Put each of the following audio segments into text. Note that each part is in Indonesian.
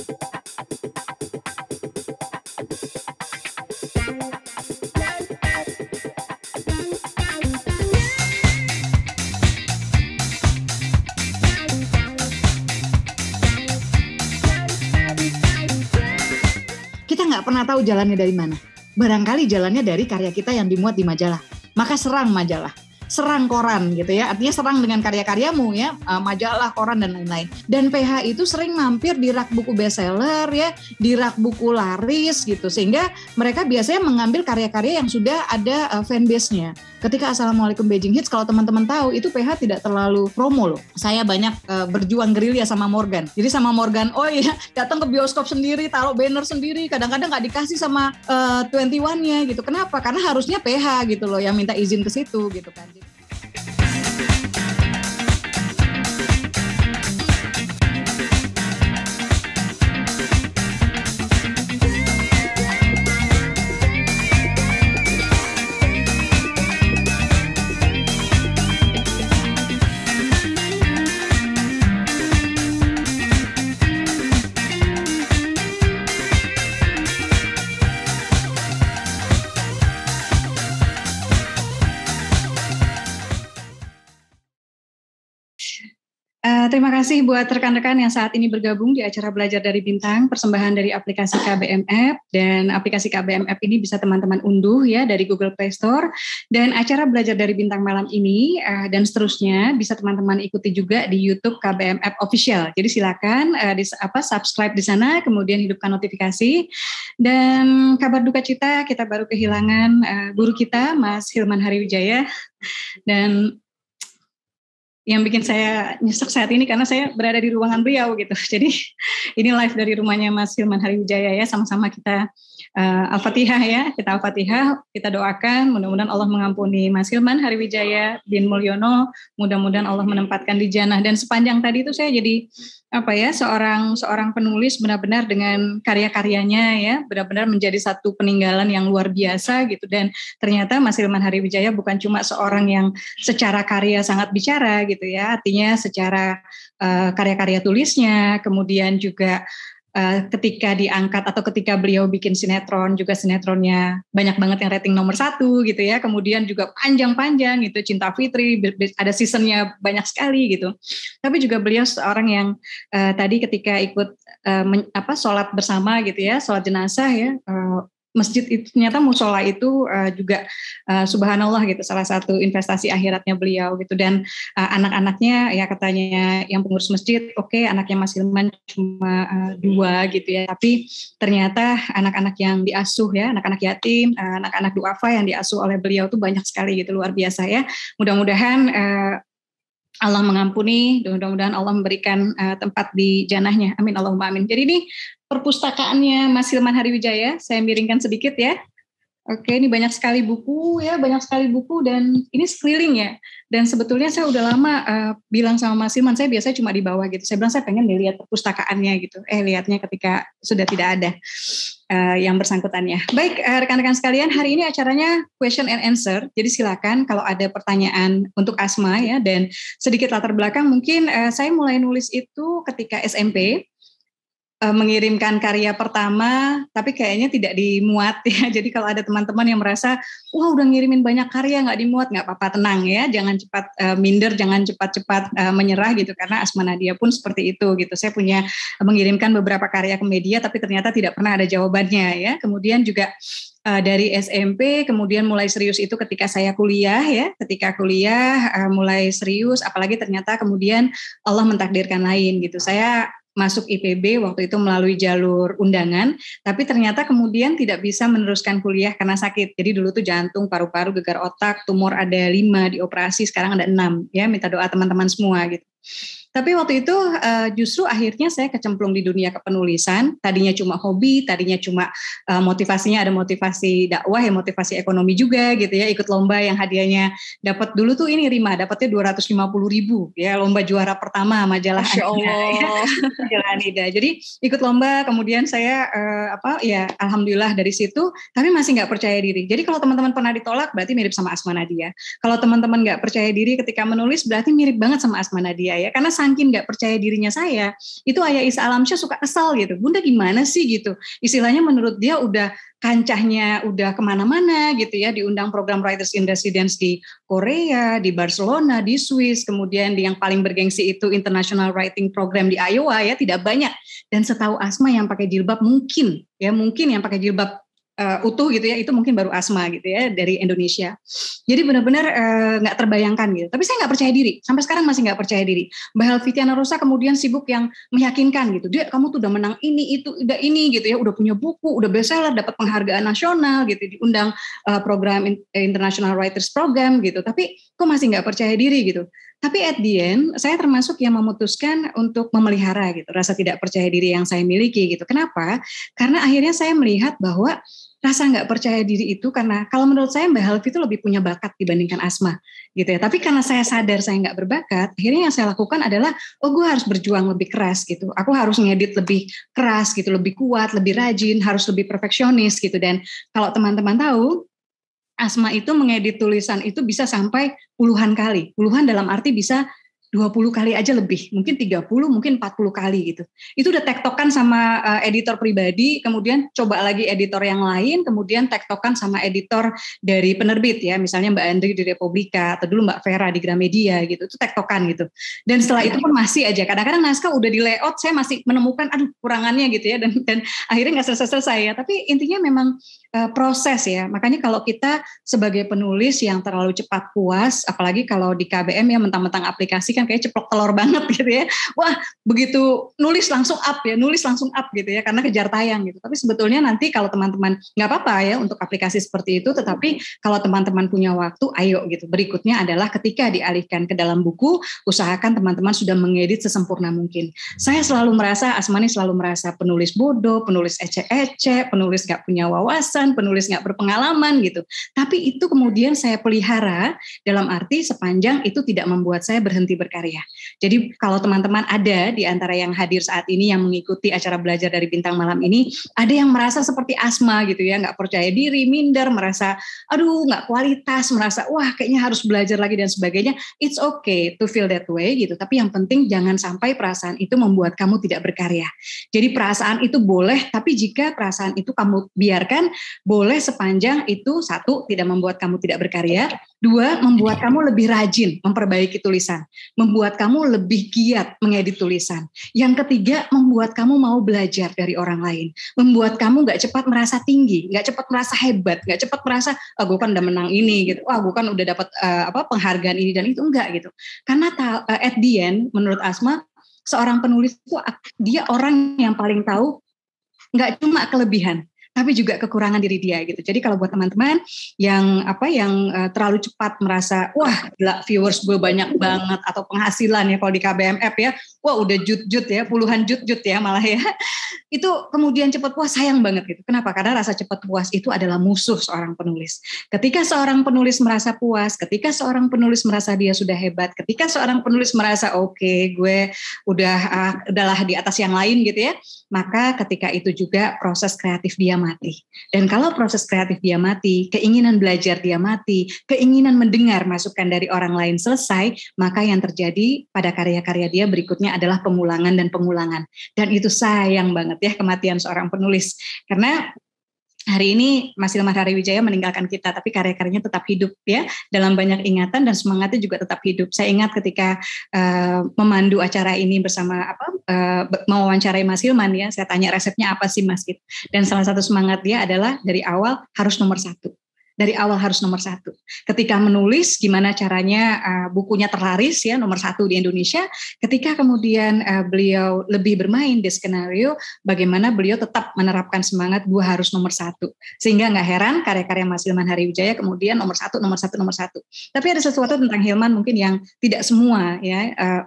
Kita nggak pernah tahu jalannya dari mana. Barangkali jalannya dari karya kita yang dimuat di majalah. Maka serang majalah serang koran gitu ya. Artinya serang dengan karya-karyamu ya, eh, majalah, koran dan lain-lain. Dan PH itu sering mampir di rak buku bestseller ya, di rak buku laris gitu. Sehingga mereka biasanya mengambil karya-karya yang sudah ada eh, fanbase-nya ketika Assalamualaikum Beijing Hits kalau teman-teman tahu itu PH tidak terlalu promo loh. Saya banyak uh, berjuang gerilya sama Morgan. Jadi sama Morgan, oh iya datang ke bioskop sendiri, taruh banner sendiri, kadang-kadang nggak dikasih sama e, uh, 21-nya gitu. Kenapa? Karena harusnya PH gitu loh yang minta izin ke situ gitu kan. terima kasih buat rekan-rekan yang saat ini bergabung di acara Belajar dari Bintang, persembahan dari aplikasi KBM App. Dan aplikasi KBM App ini bisa teman-teman unduh ya dari Google Play Store. Dan acara Belajar dari Bintang malam ini uh, dan seterusnya bisa teman-teman ikuti juga di YouTube KBM App Official. Jadi silakan uh, eh, di, apa, subscribe di sana, kemudian hidupkan notifikasi. Dan kabar duka cita, kita baru kehilangan uh, guru kita, Mas Hilman Hariwijaya. Dan yang bikin saya nyesek saat ini karena saya berada di ruangan beliau gitu. Jadi ini live dari rumahnya Mas Hilman Hari Wijaya ya, sama-sama kita uh, Al-Fatihah ya. Kita Al-Fatihah, kita doakan mudah-mudahan Allah mengampuni Mas Hilman Hariwijaya bin Mulyono, mudah-mudahan Allah menempatkan di jannah dan sepanjang tadi itu saya jadi apa ya, seorang seorang penulis benar-benar dengan karya-karyanya ya, benar-benar menjadi satu peninggalan yang luar biasa gitu dan ternyata Mas Hilman Hariwijaya bukan cuma seorang yang secara karya sangat bicara gitu ya, artinya secara uh, karya-karya tulisnya, kemudian juga Eh, ketika diangkat atau ketika beliau bikin sinetron juga sinetronnya banyak banget yang rating nomor satu gitu ya kemudian juga panjang-panjang gitu cinta Fitri ada seasonnya banyak sekali gitu tapi juga beliau seorang yang uh, tadi ketika ikut uh, men, apa sholat bersama gitu ya sholat jenazah ya uh, masjid itu ternyata musola itu uh, juga uh, subhanallah gitu salah satu investasi akhiratnya beliau gitu dan uh, anak-anaknya ya katanya yang pengurus masjid oke okay, anaknya Mas Hilman cuma uh, dua gitu ya tapi ternyata anak-anak yang diasuh ya anak-anak yatim uh, anak-anak duafa yang diasuh oleh beliau tuh banyak sekali gitu luar biasa ya mudah-mudahan uh, Allah mengampuni, mudah-mudahan Allah memberikan uh, tempat di janahnya. Amin Allahumma amin. Jadi ini perpustakaannya Mas Hilman Hariwijaya. Saya miringkan sedikit ya. Oke, ini banyak sekali buku ya, banyak sekali buku dan ini sekeliling ya. Dan sebetulnya saya udah lama uh, bilang sama Mas Hilman, saya biasanya cuma di bawah gitu. Saya bilang saya pengen lihat perpustakaannya gitu. Eh, lihatnya ketika sudah tidak ada uh, yang bersangkutannya. Baik, rekan eh, rekan-rekan sekalian, hari ini acaranya question and answer. Jadi silakan kalau ada pertanyaan untuk Asma ya dan sedikit latar belakang mungkin uh, saya mulai nulis itu ketika SMP Eh, mengirimkan karya pertama, tapi kayaknya tidak dimuat ya. Jadi kalau ada teman-teman yang merasa, wah udah ngirimin banyak karya nggak dimuat, nggak apa-apa tenang ya, jangan cepat uh, minder, jangan cepat-cepat uh, menyerah gitu. Karena Asma Nadia pun seperti itu gitu. Saya punya uh, mengirimkan beberapa karya ke media, tapi ternyata tidak pernah ada jawabannya ya. Kemudian juga uh, dari SMP kemudian mulai serius itu ketika saya kuliah ya ketika kuliah uh, mulai serius apalagi ternyata kemudian Allah mentakdirkan lain gitu saya masuk IPB waktu itu melalui jalur undangan, tapi ternyata kemudian tidak bisa meneruskan kuliah karena sakit. Jadi dulu tuh jantung, paru-paru, gegar otak, tumor ada lima di operasi, sekarang ada enam. Ya, minta doa teman-teman semua gitu. Tapi waktu itu uh, justru akhirnya saya kecemplung di dunia kepenulisan. Tadinya cuma hobi, tadinya cuma uh, motivasinya ada motivasi dakwah ya motivasi ekonomi juga gitu ya. Ikut lomba yang hadiahnya dapat dulu tuh ini Rima dapatnya 250 ribu ya lomba juara pertama majalah Masya Allah. Ya, majalah Anida. Jadi ikut lomba kemudian saya uh, apa ya alhamdulillah dari situ tapi masih nggak percaya diri. Jadi kalau teman-teman pernah ditolak berarti mirip sama Asma Nadia. Kalau teman-teman nggak percaya diri ketika menulis berarti mirip banget sama Asma Nadia ya karena sangkin nggak percaya dirinya saya, itu Ayah Isa Alamsyah suka kesal gitu. Bunda gimana sih gitu? Istilahnya menurut dia udah kancahnya udah kemana-mana gitu ya, diundang program Writers in Residence di Korea, di Barcelona, di Swiss, kemudian di yang paling bergengsi itu International Writing Program di Iowa ya, tidak banyak. Dan setahu Asma yang pakai jilbab mungkin ya mungkin yang pakai jilbab uh, utuh gitu ya itu mungkin baru asma gitu ya dari Indonesia jadi benar-benar eh, nggak uh, terbayangkan gitu tapi saya nggak percaya diri sampai sekarang masih nggak percaya diri Mbak Helvitiana Rosa kemudian sibuk yang meyakinkan gitu dia kamu tuh udah menang ini itu udah ini gitu ya udah punya buku udah bestseller dapat penghargaan nasional gitu diundang uh, program International Writers Program gitu tapi kok masih nggak percaya diri gitu tapi at the end, saya termasuk yang memutuskan untuk memelihara gitu rasa tidak percaya diri yang saya miliki gitu. Kenapa? Karena akhirnya saya melihat bahwa rasa nggak percaya diri itu karena kalau menurut saya Mbak Halvi itu lebih punya bakat dibandingkan Asma gitu ya. Tapi karena saya sadar saya nggak berbakat, akhirnya yang saya lakukan adalah oh gue harus berjuang lebih keras gitu. Aku harus ngedit lebih keras gitu, lebih kuat, lebih rajin, harus lebih perfeksionis gitu. Dan kalau teman-teman tahu Asma itu mengedit tulisan itu bisa sampai puluhan kali. Puluhan dalam arti bisa 20 kali aja lebih, mungkin 30, mungkin 40 kali gitu. Itu udah tektokan sama uh, editor pribadi, kemudian coba lagi editor yang lain, kemudian tektokan sama editor dari penerbit ya, misalnya Mbak Andri di Republika atau dulu Mbak Vera di Gramedia gitu. Itu tektokan gitu. Dan setelah itu pun masih aja. Kadang-kadang naskah udah di layout saya masih menemukan aduh kurangannya gitu ya dan dan akhirnya nggak selesai-selesai ya. Tapi intinya memang Eh, proses ya. Makanya kalau kita sebagai penulis yang terlalu cepat puas, apalagi kalau di KBM ya mentang-mentang aplikasi kan kayak ceplok telur banget gitu ya. Wah, begitu nulis langsung up ya, nulis langsung up gitu ya karena kejar tayang gitu. Tapi sebetulnya nanti kalau teman-teman nggak apa-apa ya untuk aplikasi seperti itu, tetapi kalau teman-teman punya waktu, ayo gitu. Berikutnya adalah ketika dialihkan ke dalam buku, usahakan teman-teman sudah mengedit sesempurna mungkin. Saya selalu merasa Asmani selalu merasa penulis bodoh, penulis ece-ece, penulis gak punya wawasan penulis nggak berpengalaman gitu. Tapi itu kemudian saya pelihara dalam arti sepanjang itu tidak membuat saya berhenti berkarya. Jadi kalau teman-teman ada di antara yang hadir saat ini yang mengikuti acara belajar dari bintang malam ini, ada yang merasa seperti asma gitu ya, nggak percaya diri, minder, merasa aduh nggak kualitas, merasa wah kayaknya harus belajar lagi dan sebagainya. It's okay to feel that way gitu. Tapi yang penting jangan sampai perasaan itu membuat kamu tidak berkarya. Jadi perasaan itu boleh, tapi jika perasaan itu kamu biarkan, boleh sepanjang itu satu tidak membuat kamu tidak berkarya, dua membuat kamu lebih rajin memperbaiki tulisan, membuat kamu lebih giat mengedit tulisan. Yang ketiga membuat kamu mau belajar dari orang lain, membuat kamu nggak cepat merasa tinggi, nggak cepat merasa hebat, nggak cepat merasa oh, ah, gue kan udah menang ini gitu, wah oh, gue kan udah dapat uh, apa penghargaan ini dan itu enggak gitu. Karena ta- uh, at the end menurut Asma seorang penulis itu dia orang yang paling tahu nggak cuma kelebihan tapi juga kekurangan diri dia gitu. Jadi kalau buat teman-teman yang apa yang uh, terlalu cepat merasa wah gila, viewers gue banyak iya. banget atau penghasilan ya kalau di KBMF ya, wah udah jut-jut ya, puluhan jut-jut ya malah ya. Itu kemudian cepat puas sayang banget gitu. Kenapa? Karena rasa cepat puas itu adalah musuh seorang penulis. Ketika seorang penulis merasa puas, ketika seorang penulis merasa dia sudah hebat, ketika seorang penulis merasa oke, okay, gue udah uh, ah, udahlah di atas yang lain gitu ya, maka ketika itu juga proses kreatif dia mati. Dan kalau proses kreatif dia mati, keinginan belajar dia mati, keinginan mendengar masukan dari orang lain selesai, maka yang terjadi pada karya-karya dia berikutnya adalah pengulangan dan pengulangan. Dan itu sayang banget ya kematian seorang penulis. Karena hari ini Mas Ilmar Wijaya meninggalkan kita, tapi karya-karyanya tetap hidup ya, dalam banyak ingatan dan semangatnya juga tetap hidup. Saya ingat ketika uh, memandu acara ini bersama apa uh, mewawancarai Mas Ilman ya, saya tanya resepnya apa sih Mas Dan salah satu semangat dia adalah dari awal harus nomor satu dari awal harus nomor satu. Ketika menulis, gimana caranya uh, bukunya terlaris ya nomor satu di Indonesia. Ketika kemudian uh, beliau lebih bermain di skenario, bagaimana beliau tetap menerapkan semangat gua harus nomor satu. Sehingga nggak heran karya-karya Mas Hilman Wijaya kemudian nomor satu, nomor satu, nomor satu. Tapi ada sesuatu tentang Hilman mungkin yang tidak semua ya uh,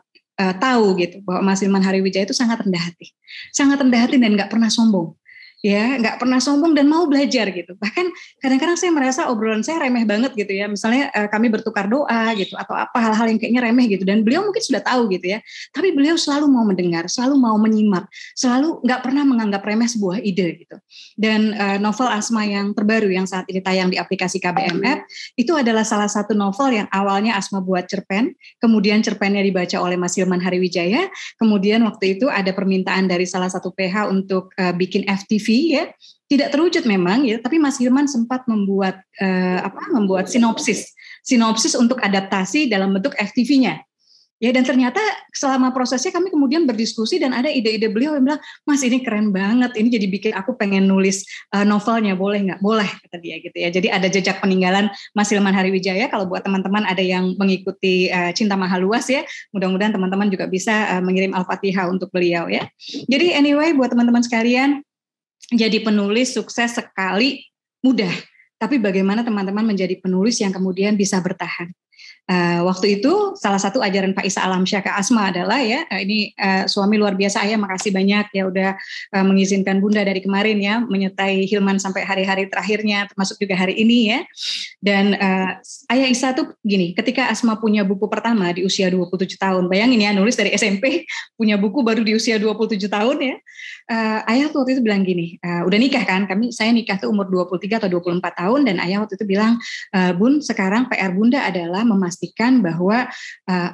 uh, tahu gitu bahwa Mas Hilman Hariwijaya itu sangat rendah hati, sangat rendah hati dan nggak pernah sombong ya nggak pernah sombong dan mau belajar gitu bahkan kadang-kadang saya merasa obrolan saya remeh banget gitu ya misalnya eh, kami bertukar doa gitu atau apa hal-hal yang kayaknya remeh gitu dan beliau mungkin sudah tahu gitu ya tapi beliau selalu mau mendengar selalu mau menyimak selalu nggak pernah menganggap remeh sebuah ide gitu dan eh, novel Asma yang terbaru yang saat ini tayang di aplikasi KBM App itu adalah salah satu novel yang awalnya Asma buat cerpen kemudian cerpennya dibaca oleh Mas Hilman Hariwijaya kemudian waktu itu ada permintaan dari salah satu PH untuk uh, bikin FTV movie ya tidak terwujud memang ya tapi Mas Hilman sempat membuat uh, apa membuat sinopsis sinopsis untuk adaptasi dalam bentuk FTV-nya ya dan ternyata selama prosesnya kami kemudian berdiskusi dan ada ide-ide beliau yang bilang mas ini keren banget ini jadi bikin aku pengen nulis uh, novelnya boleh nggak boleh kata dia gitu ya jadi ada jejak peninggalan Mas Hilman Hariwijaya kalau buat teman-teman ada yang mengikuti uh, Cinta Mahal Luas ya mudah-mudahan teman-teman juga bisa uh, mengirim Al-Fatihah untuk beliau ya jadi anyway buat teman-teman sekalian jadi penulis sukses sekali mudah, tapi bagaimana teman-teman menjadi penulis yang kemudian bisa bertahan. Uh, waktu itu salah satu ajaran Pak Isa Alam ke Asma adalah ya eh, ini uh, suami luar biasa ayah makasih banyak ya udah uh, mengizinkan Bunda dari kemarin ya menyertai Hilman sampai hari-hari terakhirnya termasuk juga hari ini ya. Dan uh, ayah Isa tuh gini, ketika Asma punya buku pertama di usia 27 tahun, bayangin ya nulis dari SMP punya buku baru di usia 27 tahun ya. Uh, ayah tuh waktu itu bilang gini, uh, udah nikah kan? Kami saya nikah tuh umur 23 atau 24 tahun dan ayah waktu itu bilang, uh, "Bun, sekarang PR Bunda adalah memasak memastikan bahwa eh,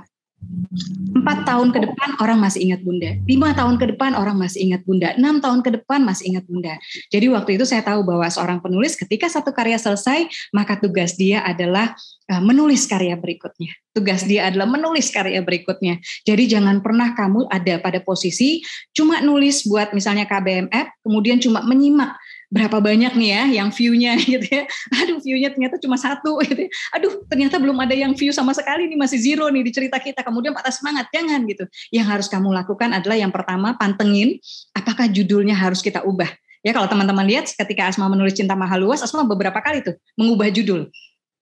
Empat tahun ke depan orang masih ingat bunda, lima tahun ke depan orang masih ingat bunda, enam tahun ke depan masih ingat bunda. Jadi waktu itu saya tahu bahwa seorang penulis ketika satu karya selesai, maka tugas dia adalah eh, menulis karya berikutnya. Tugas dia adalah menulis karya berikutnya. Jadi jangan pernah kamu ada pada posisi cuma nulis buat misalnya KBMF, kemudian cuma menyimak berapa banyak nih ya yang view-nya gitu ya. Aduh view-nya ternyata cuma satu gitu ya. Aduh ternyata belum ada yang view sama sekali nih masih zero nih di cerita kita. Kemudian patah semangat, jangan gitu. Yang harus kamu lakukan adalah yang pertama pantengin apakah judulnya harus kita ubah. Ya kalau teman-teman lihat ketika Asma menulis Cinta Mahal Luas, Asma beberapa kali tuh mengubah judul.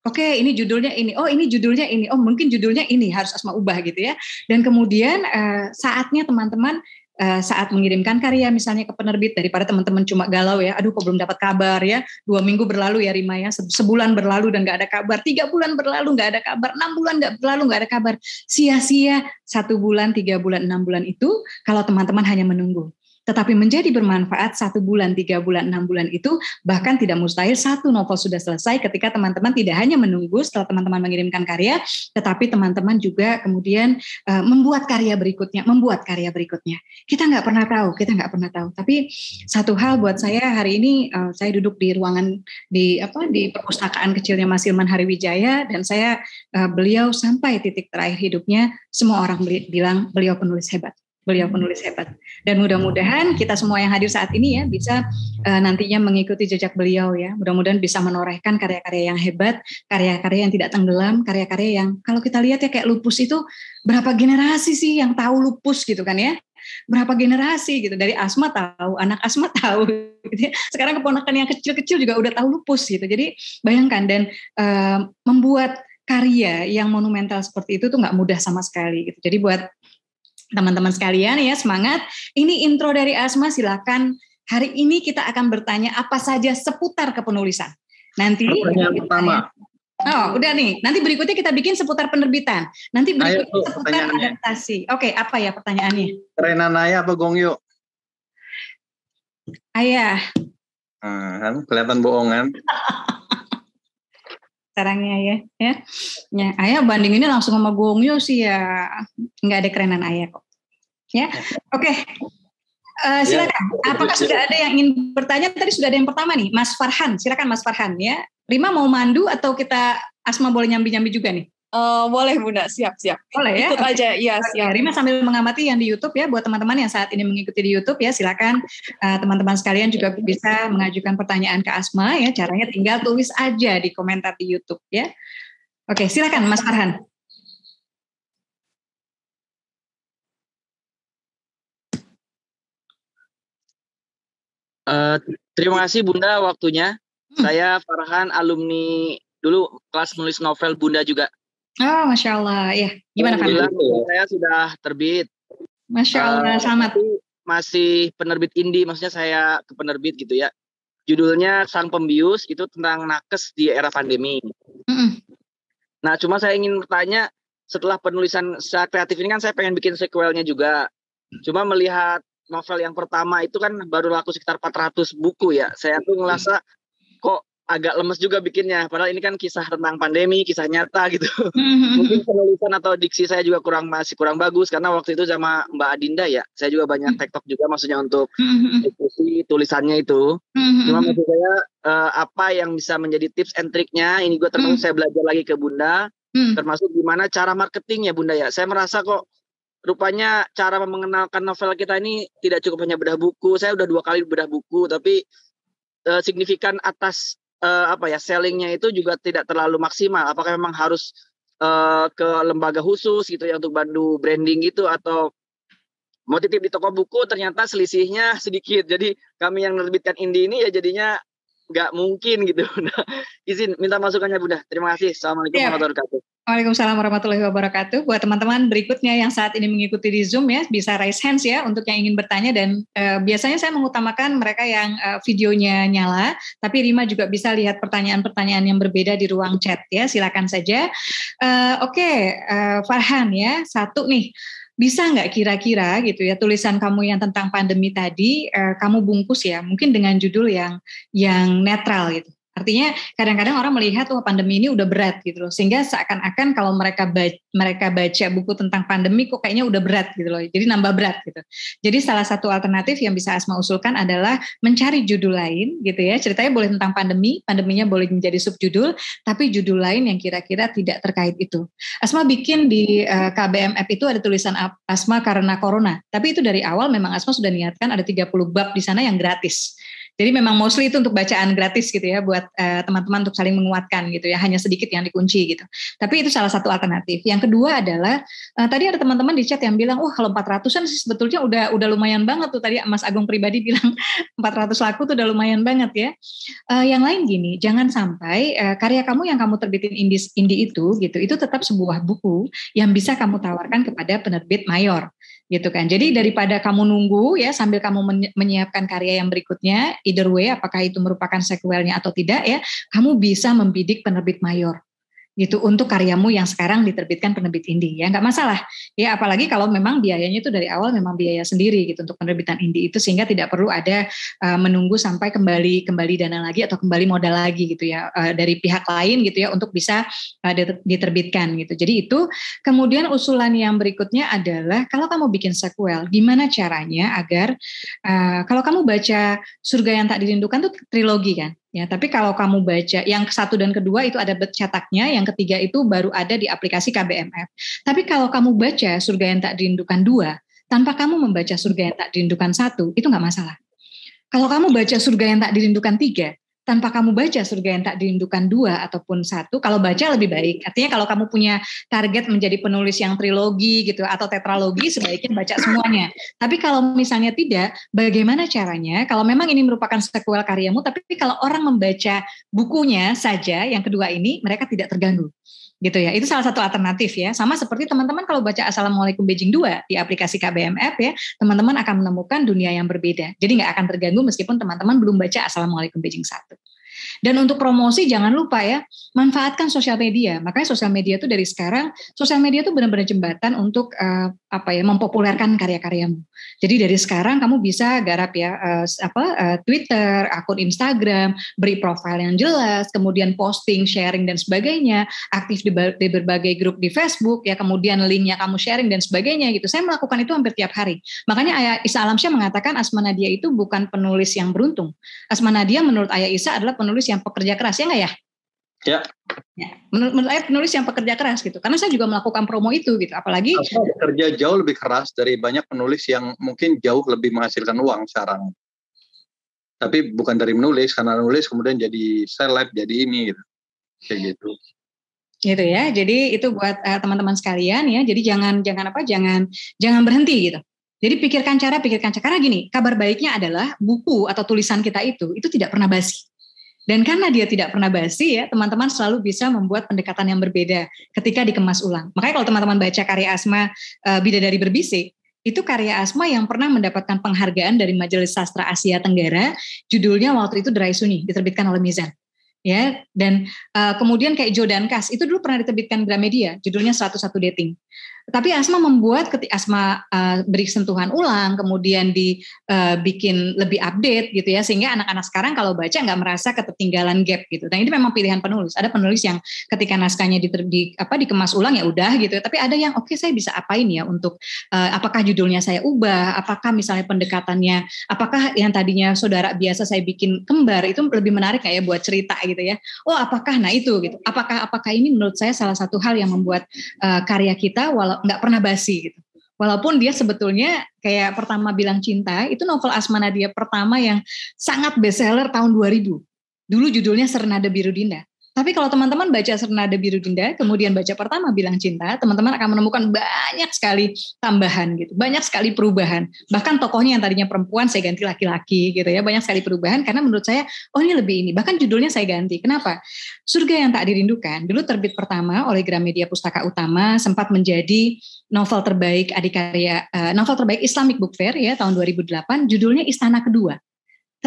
Oke, okay, ini judulnya ini. Oh, ini judulnya ini. Oh, mungkin judulnya ini harus Asma ubah gitu ya. Dan kemudian eh, saatnya teman-teman uh, saat mengirimkan karya misalnya ke penerbit daripada teman-teman cuma galau ya aduh kok belum dapat kabar ya dua minggu berlalu ya Rima ya sebulan berlalu dan nggak ada kabar tiga bulan berlalu nggak ada kabar enam bulan nggak berlalu nggak ada kabar sia-sia satu bulan tiga bulan enam bulan itu kalau teman-teman hanya menunggu tetapi menjadi bermanfaat satu bulan, tiga bulan, enam bulan itu bahkan tidak mustahil satu novel sudah selesai ketika teman-teman tidak hanya menunggu setelah teman-teman mengirimkan karya, tetapi teman-teman juga kemudian uh, membuat karya berikutnya, membuat karya berikutnya. Kita nggak pernah tahu, kita nggak pernah tahu. Tapi satu hal buat saya hari ini uh, saya duduk di ruangan di apa di perpustakaan kecilnya Mas Ilman Hariwijaya dan saya uh, beliau sampai titik terakhir hidupnya semua orang bilang beliau penulis hebat beliau hmm. penulis hebat. Dan mudah-mudahan kita semua yang hadir saat ini ya bisa uh, nantinya mengikuti jejak beliau ya. Mudah-mudahan bisa menorehkan karya-karya yang hebat, karya-karya yang tidak tenggelam, karya-karya yang kalau kita lihat ya kayak lupus itu berapa generasi sih yang tahu lupus gitu kan ya berapa generasi gitu dari asma tahu anak asma tahu gitu ya. sekarang keponakan yang kecil-kecil juga udah tahu lupus gitu jadi bayangkan dan e, membuat karya yang monumental seperti itu tuh nggak mudah sama sekali gitu jadi buat teman-teman sekalian ya semangat. Ini intro dari Asma silakan. Hari ini kita akan bertanya apa saja seputar kepenulisan. Nanti pertanyaan pertama. Oh, udah nih. Nanti berikutnya kita bikin seputar penerbitan. Nanti berikutnya seputar adaptasi. Oke, apa ya pertanyaannya? Rena Naya apa Gongyo? Ayah. Ah, kan? kelihatan bohongan. sekarangnya ya ya ya ayah banding ini langsung sama Gong Yoo sih ya nggak ada kerenan ayah kok ya oke okay. uh, eh, ya, silakan ya, apakah ya. sudah ada yang ingin bertanya tadi sudah ada yang pertama nih Mas Farhan silakan Mas Farhan ya Rima mau mandu atau kita Asma boleh nyambi nyambi juga nih Uh, boleh Bunda, siap-siap. Boleh ya? Ikut aja, ya siap. Rima sambil mengamati yang di Youtube ya, buat teman-teman yang saat ini mengikuti di Youtube ya, silakan teman eh, teman-teman sekalian juga bisa mengajukan pertanyaan ke Asma ya, caranya tinggal tulis aja di komentar di Youtube ya. Oke, silakan Mas Farhan. Uh, terima kasih Bunda waktunya. Hmm. Saya Farhan alumni dulu kelas menulis novel Bunda juga. Oh, Masya Allah. Iya. Oh, gitu ya, gimana Pak? Saya sudah terbit. Masya eh, Allah, uh, selamat. Masih penerbit indie, maksudnya saya ke penerbit gitu ya. Judulnya Sang Pembius, itu tentang nakes di era pandemi. Mm -mm. Nah, cuma saya ingin bertanya, setelah penulisan secara kreatif ini kan saya pengen bikin sequelnya juga. Cuma melihat novel yang pertama itu kan baru laku sekitar 400 buku ya. Saya tuh ngerasa kok agak lemes juga bikinnya. Padahal ini kan kisah tentang pandemi, kisah nyata gitu. Mm-hmm. Mungkin penulisan atau diksi saya juga kurang masih kurang bagus karena waktu itu sama Mbak Adinda ya. Saya juga banyak mm-hmm. TikTok juga maksudnya untuk diskusi mm-hmm. tulisannya itu. Cuma maksud saya eh, apa yang bisa menjadi tips and triknya ini gue termasuk mm. saya belajar lagi ke Bunda. Mm. Termasuk gimana cara marketingnya, Bunda ya. Saya merasa kok rupanya cara mengenalkan novel kita ini tidak cukup hanya bedah buku. Saya udah dua kali bedah buku tapi eh, signifikan atas uh, apa ya sellingnya itu juga tidak terlalu maksimal apakah memang harus uh, ke lembaga khusus gitu ya untuk bantu branding gitu atau mau titip di toko buku ternyata selisihnya sedikit jadi kami yang menerbitkan indie ini ya jadinya nggak mungkin gitu. Nah, Izin minta masukannya Bunda. Terima kasih. Assalamualaikum iya. warahmatullahi wabarakatuh. Waalaikumsalam warahmatullahi wabarakatuh. Buat teman-teman berikutnya yang saat ini mengikuti di Zoom ya, bisa raise hands ya untuk yang ingin bertanya dan e, biasanya saya mengutamakan mereka yang e, videonya nyala, tapi Rima juga bisa lihat pertanyaan-pertanyaan yang berbeda di ruang chat ya, silakan saja. E, Oke, okay, Farhan ya, satu nih bisa nggak kira-kira gitu ya tulisan kamu yang tentang pandemi tadi eh, kamu bungkus ya mungkin dengan judul yang yang netral gitu Artinya kadang-kadang orang melihat wah oh, pandemi ini udah berat gitu loh. Sehingga seakan-akan kalau mereka baca, mereka baca buku tentang pandemi kok kayaknya udah berat gitu loh. Jadi nambah berat gitu. Jadi salah satu alternatif yang bisa Asma usulkan adalah mencari judul lain gitu ya. Ceritanya boleh tentang pandemi, pandeminya boleh menjadi subjudul, tapi judul lain yang kira-kira tidak terkait itu. Asma bikin di uh, eh, KBMF itu ada tulisan Asma karena corona. Tapi itu dari awal memang Asma sudah niatkan ada 30 bab di sana yang gratis. Jadi memang mostly itu untuk bacaan gratis gitu ya buat eh, teman-teman uh, untuk saling menguatkan gitu ya. Hanya sedikit yang dikunci gitu. Tapi itu salah satu alternatif. Yang kedua adalah uh, tadi ada teman-teman di chat yang bilang, "Wah, oh, kalau 400-an sih sebetulnya udah udah lumayan banget tuh." Tadi Mas Agung pribadi bilang 400 laku tuh udah lumayan banget ya. Uh, yang lain gini, jangan sampai uh, karya kamu yang kamu terbitin indie indie itu gitu, itu tetap sebuah buku yang bisa kamu tawarkan kepada penerbit mayor gitu kan. Jadi daripada kamu nunggu ya sambil kamu menyiapkan karya yang berikutnya, either way apakah itu merupakan sequelnya atau tidak ya, kamu bisa membidik penerbit mayor gitu untuk karyamu yang sekarang diterbitkan penerbit indie ya nggak masalah ya apalagi kalau memang biayanya itu dari awal memang biaya sendiri gitu untuk penerbitan indie itu sehingga tidak perlu ada uh, menunggu sampai kembali kembali dana lagi atau kembali modal lagi gitu ya uh, dari pihak lain gitu ya untuk bisa uh, diterbitkan gitu jadi itu kemudian usulan yang berikutnya adalah kalau kamu bikin sequel gimana caranya agar uh, kalau kamu baca surga yang tak dirindukan tuh trilogi kan Ya, tapi kalau kamu baca yang satu dan kedua itu ada cetaknya, yang ketiga itu baru ada di aplikasi KBMF. Tapi kalau kamu baca Surga yang tak dirindukan dua, tanpa kamu membaca Surga yang tak dirindukan satu, itu nggak masalah. Kalau kamu baca Surga yang tak dirindukan tiga, tanpa kamu baca surga yang tak dirindukan dua ataupun satu kalau baca lebih baik artinya kalau kamu punya target menjadi penulis yang trilogi gitu atau tetralogi sebaiknya baca semuanya tapi kalau misalnya tidak bagaimana caranya kalau memang ini merupakan sequel karyamu tapi kalau orang membaca bukunya saja yang kedua ini mereka tidak terganggu gitu ya. Itu salah satu alternatif ya. Sama seperti teman-teman kalau baca Assalamualaikum Beijing 2 di aplikasi KBMF ya, teman-teman akan menemukan dunia yang berbeda. Jadi nggak akan terganggu meskipun teman-teman belum baca Assalamualaikum Beijing satu dan untuk promosi jangan lupa ya, manfaatkan sosial media. Makanya sosial media itu dari sekarang, sosial media itu benar-benar jembatan untuk uh, apa ya, mempopulerkan karya-karyamu. Jadi dari sekarang kamu bisa garap ya uh, apa uh, Twitter, akun Instagram, beri profil yang jelas, kemudian posting, sharing dan sebagainya, aktif di, di berbagai grup di Facebook ya, kemudian linknya kamu sharing dan sebagainya gitu. Saya melakukan itu hampir tiap hari. Makanya Ayah Isa Alamsyah mengatakan Asma Nadia itu bukan penulis yang beruntung. Asma Nadia menurut Ayah Isa adalah penulis penulis yang pekerja keras ya nggak ya? Ya. ya. Menurut, menurut saya penulis yang pekerja keras gitu. Karena saya juga melakukan promo itu gitu. Apalagi nah, kerja jauh lebih keras dari banyak penulis yang mungkin jauh lebih menghasilkan uang sekarang. Tapi bukan dari menulis karena menulis kemudian jadi seleb, jadi ini gitu. Kayak gitu. Gitu ya. Jadi itu buat uh, teman-teman sekalian ya. Jadi jangan jangan apa? Jangan jangan berhenti gitu. Jadi pikirkan cara, pikirkan cara. Karena gini, kabar baiknya adalah buku atau tulisan kita itu itu tidak pernah basi. Dan karena dia tidak pernah basi ya, teman-teman selalu bisa membuat pendekatan yang berbeda ketika dikemas ulang. Makanya kalau teman-teman baca karya Asma uh, eh, dari Berbisik, itu karya Asma yang pernah mendapatkan penghargaan dari Majelis Sastra Asia Tenggara, judulnya waktu itu Dry Sunyi, diterbitkan oleh Mizan. Ya, dan uh, kemudian kayak Jodan Kas itu dulu pernah diterbitkan Gramedia, judulnya 101 Dating. Tapi asma membuat ketika asma uh, beri sentuhan ulang, kemudian dibikin eh, uh, lebih update gitu ya, sehingga anak-anak sekarang kalau baca nggak merasa ketertinggalan gap gitu. Dan nah, ini memang pilihan penulis. Ada penulis yang ketika naskahnya di, di apa dikemas ulang ya udah gitu. Ya. Tapi ada yang oke okay, saya bisa apain ya untuk uh, apakah judulnya saya ubah, apakah misalnya pendekatannya, apakah yang tadinya saudara biasa saya bikin kembar itu lebih menarik kayak ya buat cerita gitu ya. Oh apakah nah itu gitu. Apakah apakah ini menurut saya salah satu hal yang membuat uh, karya kita walau nggak pernah basi gitu. Walaupun dia sebetulnya kayak pertama bilang cinta, itu novel Asmana dia pertama yang sangat bestseller tahun 2000. Dulu judulnya Serenada Biru Dinda. Tapi kalau teman-teman baca Sernada Biru Dinda, kemudian baca pertama Bilang Cinta, teman-teman akan menemukan banyak sekali tambahan gitu, banyak sekali perubahan. Bahkan tokohnya yang tadinya perempuan saya ganti laki-laki gitu ya, banyak sekali perubahan karena menurut saya, oh ini lebih ini. Bahkan judulnya saya ganti. Kenapa? Surga yang tak dirindukan. Dulu terbit pertama oleh Gramedia Pustaka Utama sempat menjadi novel terbaik adik eh, novel terbaik Islamic Book Fair ya tahun 2008 judulnya Istana Kedua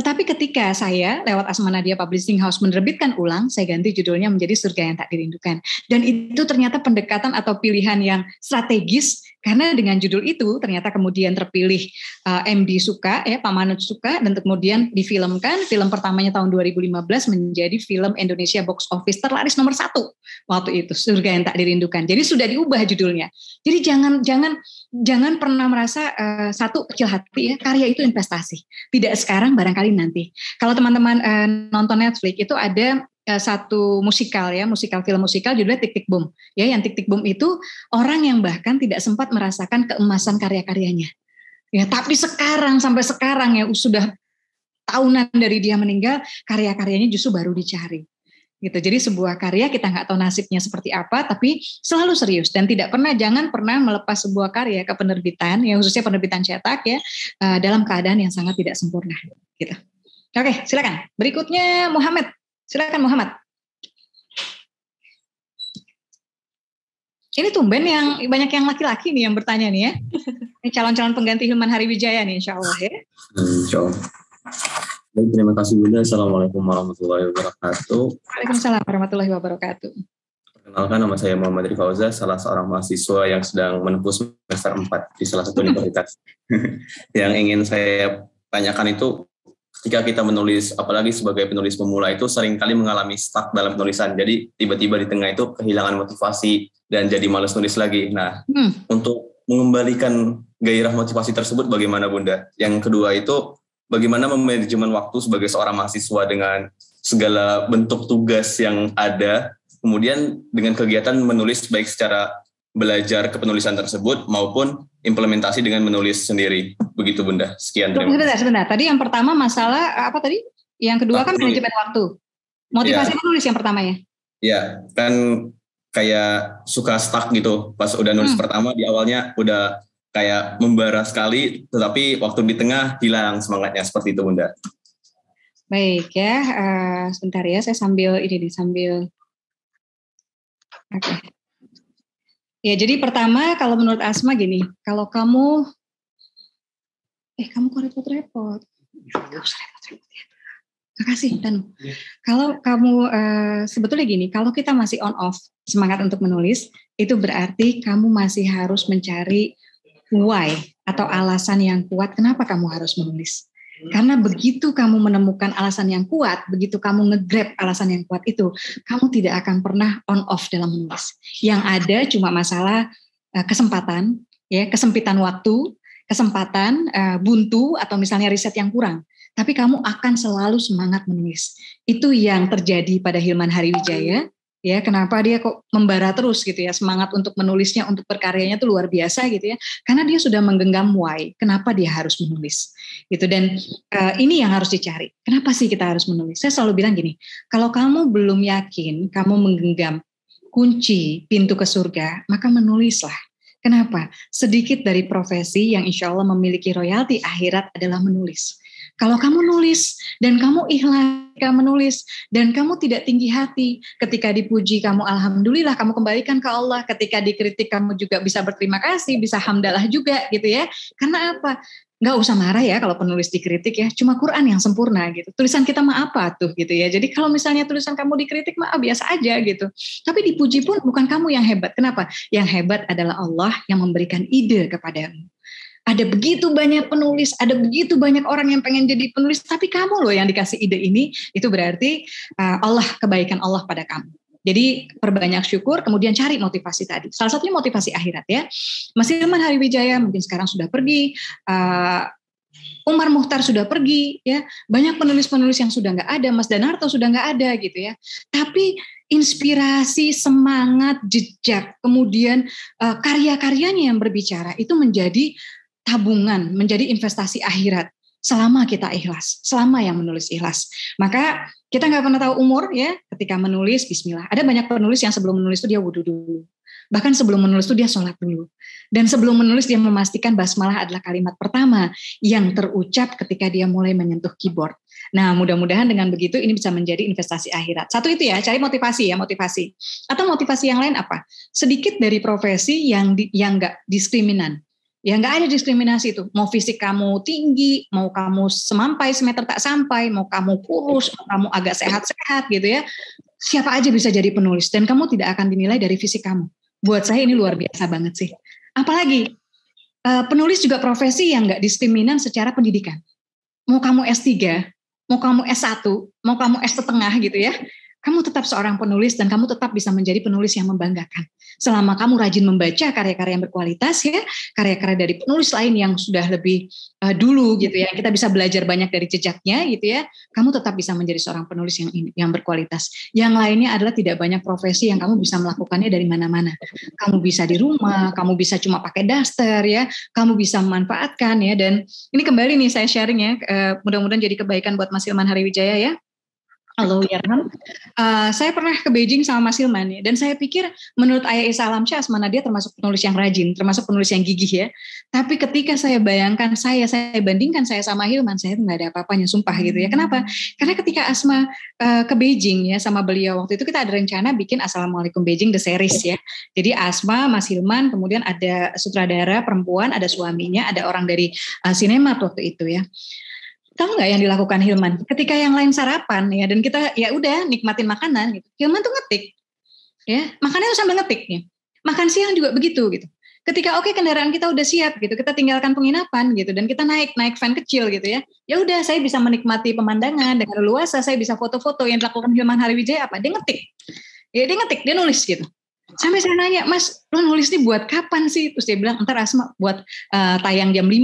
tetapi ketika saya lewat Asmanadia Publishing House menerbitkan ulang, saya ganti judulnya menjadi Surga yang Tak Dirindukan. Dan itu ternyata pendekatan atau pilihan yang strategis karena dengan judul itu ternyata kemudian terpilih uh, eh, MD Suka ya Pak Manut Suka dan kemudian difilmkan film pertamanya tahun 2015 menjadi film Indonesia box office terlaris nomor satu waktu itu Surga yang tak dirindukan. Jadi sudah diubah judulnya. Jadi jangan jangan jangan pernah merasa uh, satu kecil hati ya karya itu investasi. Tidak sekarang barangkali nanti. Kalau teman-teman uh, nonton Netflix itu ada Eh, satu musikal ya, musikal film musikal judulnya Tik Tik Boom. Ya, yang Tik Tik Boom itu orang yang bahkan tidak sempat merasakan keemasan karya-karyanya. Ya, tapi sekarang sampai sekarang ya sudah tahunan dari dia meninggal, karya-karyanya justru baru dicari. Gitu. Jadi sebuah karya kita nggak tahu nasibnya seperti apa, tapi selalu serius dan tidak pernah jangan pernah melepas sebuah karya ke penerbitan, ya khususnya penerbitan cetak ya eh, dalam keadaan yang sangat tidak sempurna. Gitu. Oke, silakan. Berikutnya Muhammad. Silakan Muhammad. Ini tumben yang banyak yang laki-laki nih yang bertanya nih ya. Ini calon-calon pengganti Hilman Hariwijaya nih insya Allah ya. Insya Allah. Baik, terima kasih Bunda. Assalamualaikum warahmatullahi wabarakatuh. Waalaikumsalam warahmatullahi wabarakatuh. Perkenalkan nama saya Muhammad Rifauza, salah seorang mahasiswa yang sedang menempuh semester 4 di salah satu universitas. yang ingin saya tanyakan itu ketika kita menulis, apalagi sebagai penulis pemula itu seringkali mengalami stuck dalam penulisan. Jadi tiba-tiba di tengah itu kehilangan motivasi dan jadi males nulis lagi. Nah, hmm. untuk mengembalikan gairah motivasi tersebut bagaimana Bunda? Yang kedua itu bagaimana memanajemen waktu sebagai seorang mahasiswa dengan segala bentuk tugas yang ada, kemudian dengan kegiatan menulis baik secara belajar kepenulisan tersebut maupun implementasi dengan menulis sendiri. Begitu Bunda. Sekian terima kasih. Sebentar, sebentar. Tadi yang pertama masalah eh, apa tadi? Yang kedua Waktu. Ah, kan manajemen waktu. Motivasi ya. menulis yang pertama ya? Ya kan kayak suka stuck gitu pas udah nulis hmm. pertama di awalnya udah kayak membara sekali tetapi waktu di tengah hilang semangatnya seperti itu Bunda. Baik ya, uh, sebentar ya saya sambil ini nih sambil Oke. Okay. Ya, jadi pertama kalau menurut Asma gini, kalau kamu eh kamu kok repot-repot. Gak usah repot-repot ya. Makasih Ya. Kalau kamu uh, sebetulnya gini, kalau kita masih on off semangat untuk menulis, itu berarti kamu masih harus mencari why atau alasan yang kuat kenapa kamu harus menulis. Karena begitu kamu menemukan alasan yang kuat, begitu kamu ngegrab alasan yang kuat itu, kamu tidak akan pernah on off dalam menulis. Yang ada cuma masalah eh, kesempatan, ya kesempitan waktu, kesempatan eh, buntu atau misalnya riset yang kurang. Tapi kamu akan selalu semangat menulis. Itu yang terjadi pada Hilman Hariwijaya ya kenapa dia kok membara terus gitu ya semangat untuk menulisnya untuk berkaryanya tuh luar biasa gitu ya karena dia sudah menggenggam why kenapa dia harus menulis gitu dan uh, ini yang harus dicari kenapa sih kita harus menulis saya selalu bilang gini kalau kamu belum yakin kamu menggenggam kunci pintu ke surga maka menulislah kenapa sedikit dari profesi yang insya Allah memiliki royalti akhirat adalah menulis kalau kamu nulis dan kamu ikhlas kamu menulis dan kamu tidak tinggi hati, ketika dipuji kamu alhamdulillah kamu kembalikan ke Allah, ketika dikritik kamu juga bisa berterima kasih, bisa hamdalah juga gitu ya. Karena apa? nggak usah marah ya kalau penulis dikritik ya cuma Quran yang sempurna gitu tulisan kita mah apa tuh gitu ya jadi kalau misalnya tulisan kamu dikritik mah ah, biasa aja gitu tapi dipuji pun bukan kamu yang hebat kenapa yang hebat adalah Allah yang memberikan ide kepadamu ada begitu banyak penulis, ada begitu banyak orang yang pengen jadi penulis, tapi kamu loh yang dikasih ide ini, itu berarti eh, Allah kebaikan Allah pada kamu. Jadi perbanyak syukur, kemudian cari motivasi tadi. Salah satunya motivasi akhirat ya. Mas Ilman Hariwijaya mungkin sekarang sudah pergi, uh, Umar Muhtar sudah pergi, ya banyak penulis-penulis yang sudah nggak ada, Mas Danarto sudah nggak ada gitu ya. Tapi inspirasi, semangat, jejak, kemudian uh, karya-karyanya yang berbicara itu menjadi tabungan menjadi investasi akhirat selama kita ikhlas, selama yang menulis ikhlas. Maka kita nggak pernah tahu umur ya ketika menulis bismillah. Ada banyak penulis yang sebelum menulis itu dia wudhu dulu. Bahkan sebelum menulis itu dia sholat dulu. Dan sebelum menulis dia memastikan basmalah adalah kalimat pertama yang terucap ketika dia mulai menyentuh keyboard. Nah mudah-mudahan dengan begitu ini bisa menjadi investasi akhirat. Satu itu ya, cari motivasi ya, motivasi. Atau motivasi yang lain apa? Sedikit dari profesi yang di, yang nggak diskriminan ya nggak ada diskriminasi itu. mau fisik kamu tinggi mau kamu semampai semeter tak sampai mau kamu kurus mau kamu agak sehat-sehat gitu ya siapa aja bisa jadi penulis dan kamu tidak akan dinilai dari fisik kamu buat saya ini luar biasa banget sih apalagi eh, penulis juga profesi yang nggak diskriminan secara pendidikan mau kamu S3 mau kamu S1 mau kamu S setengah gitu ya kamu tetap seorang penulis dan kamu tetap bisa menjadi penulis yang membanggakan. Selama kamu rajin membaca karya-karya yang berkualitas ya, karya-karya dari penulis lain yang sudah lebih uh, dulu gitu ya, kita bisa belajar banyak dari jejaknya gitu ya. Kamu tetap bisa menjadi seorang penulis yang yang berkualitas. Yang lainnya adalah tidak banyak profesi yang kamu bisa melakukannya dari mana-mana. Kamu bisa di rumah, kamu bisa cuma pakai daster ya, kamu bisa memanfaatkan ya dan ini kembali nih saya sharing ya, uh, mudah-mudahan jadi kebaikan buat Mas Ilman Hariwijaya ya Halo gitu. Yarman, uh, eh, saya pernah ke Beijing sama Mas Hilman ya, dan saya pikir menurut Ayah Isa Alamsyah Asmana dia termasuk penulis yang rajin, termasuk penulis yang gigih ya. Tapi ketika saya bayangkan saya, saya bandingkan saya sama Hilman, saya tidak ada apa-apanya, sumpah gitu ya. Kenapa? Hmm. Karena ketika Asma uh, ke Beijing ya sama beliau waktu itu kita ada rencana bikin Assalamualaikum Beijing the series ya. Jadi Asma, Mas Hilman, kemudian ada sutradara perempuan, ada suaminya, ada orang dari uh, eh, sinemat waktu itu ya tahu nggak yang dilakukan Hilman? Ketika yang lain sarapan ya dan kita ya udah nikmatin makanan gitu. Hilman tuh ngetik. Ya, makannya tuh sambil ngetik ya. Makan siang juga begitu gitu. Ketika oke okay, kendaraan kita udah siap gitu, kita tinggalkan penginapan gitu dan kita naik naik van kecil gitu ya. Ya udah saya bisa menikmati pemandangan dengan luas saya bisa foto-foto yang dilakukan Hilman Hariwijaya apa? Dia ngetik. Ya dia ngetik, dia nulis gitu. Sampai saya nanya, Mas, lo nulis ini buat kapan sih? Terus dia bilang, ntar Asma buat uh, tayang jam 5.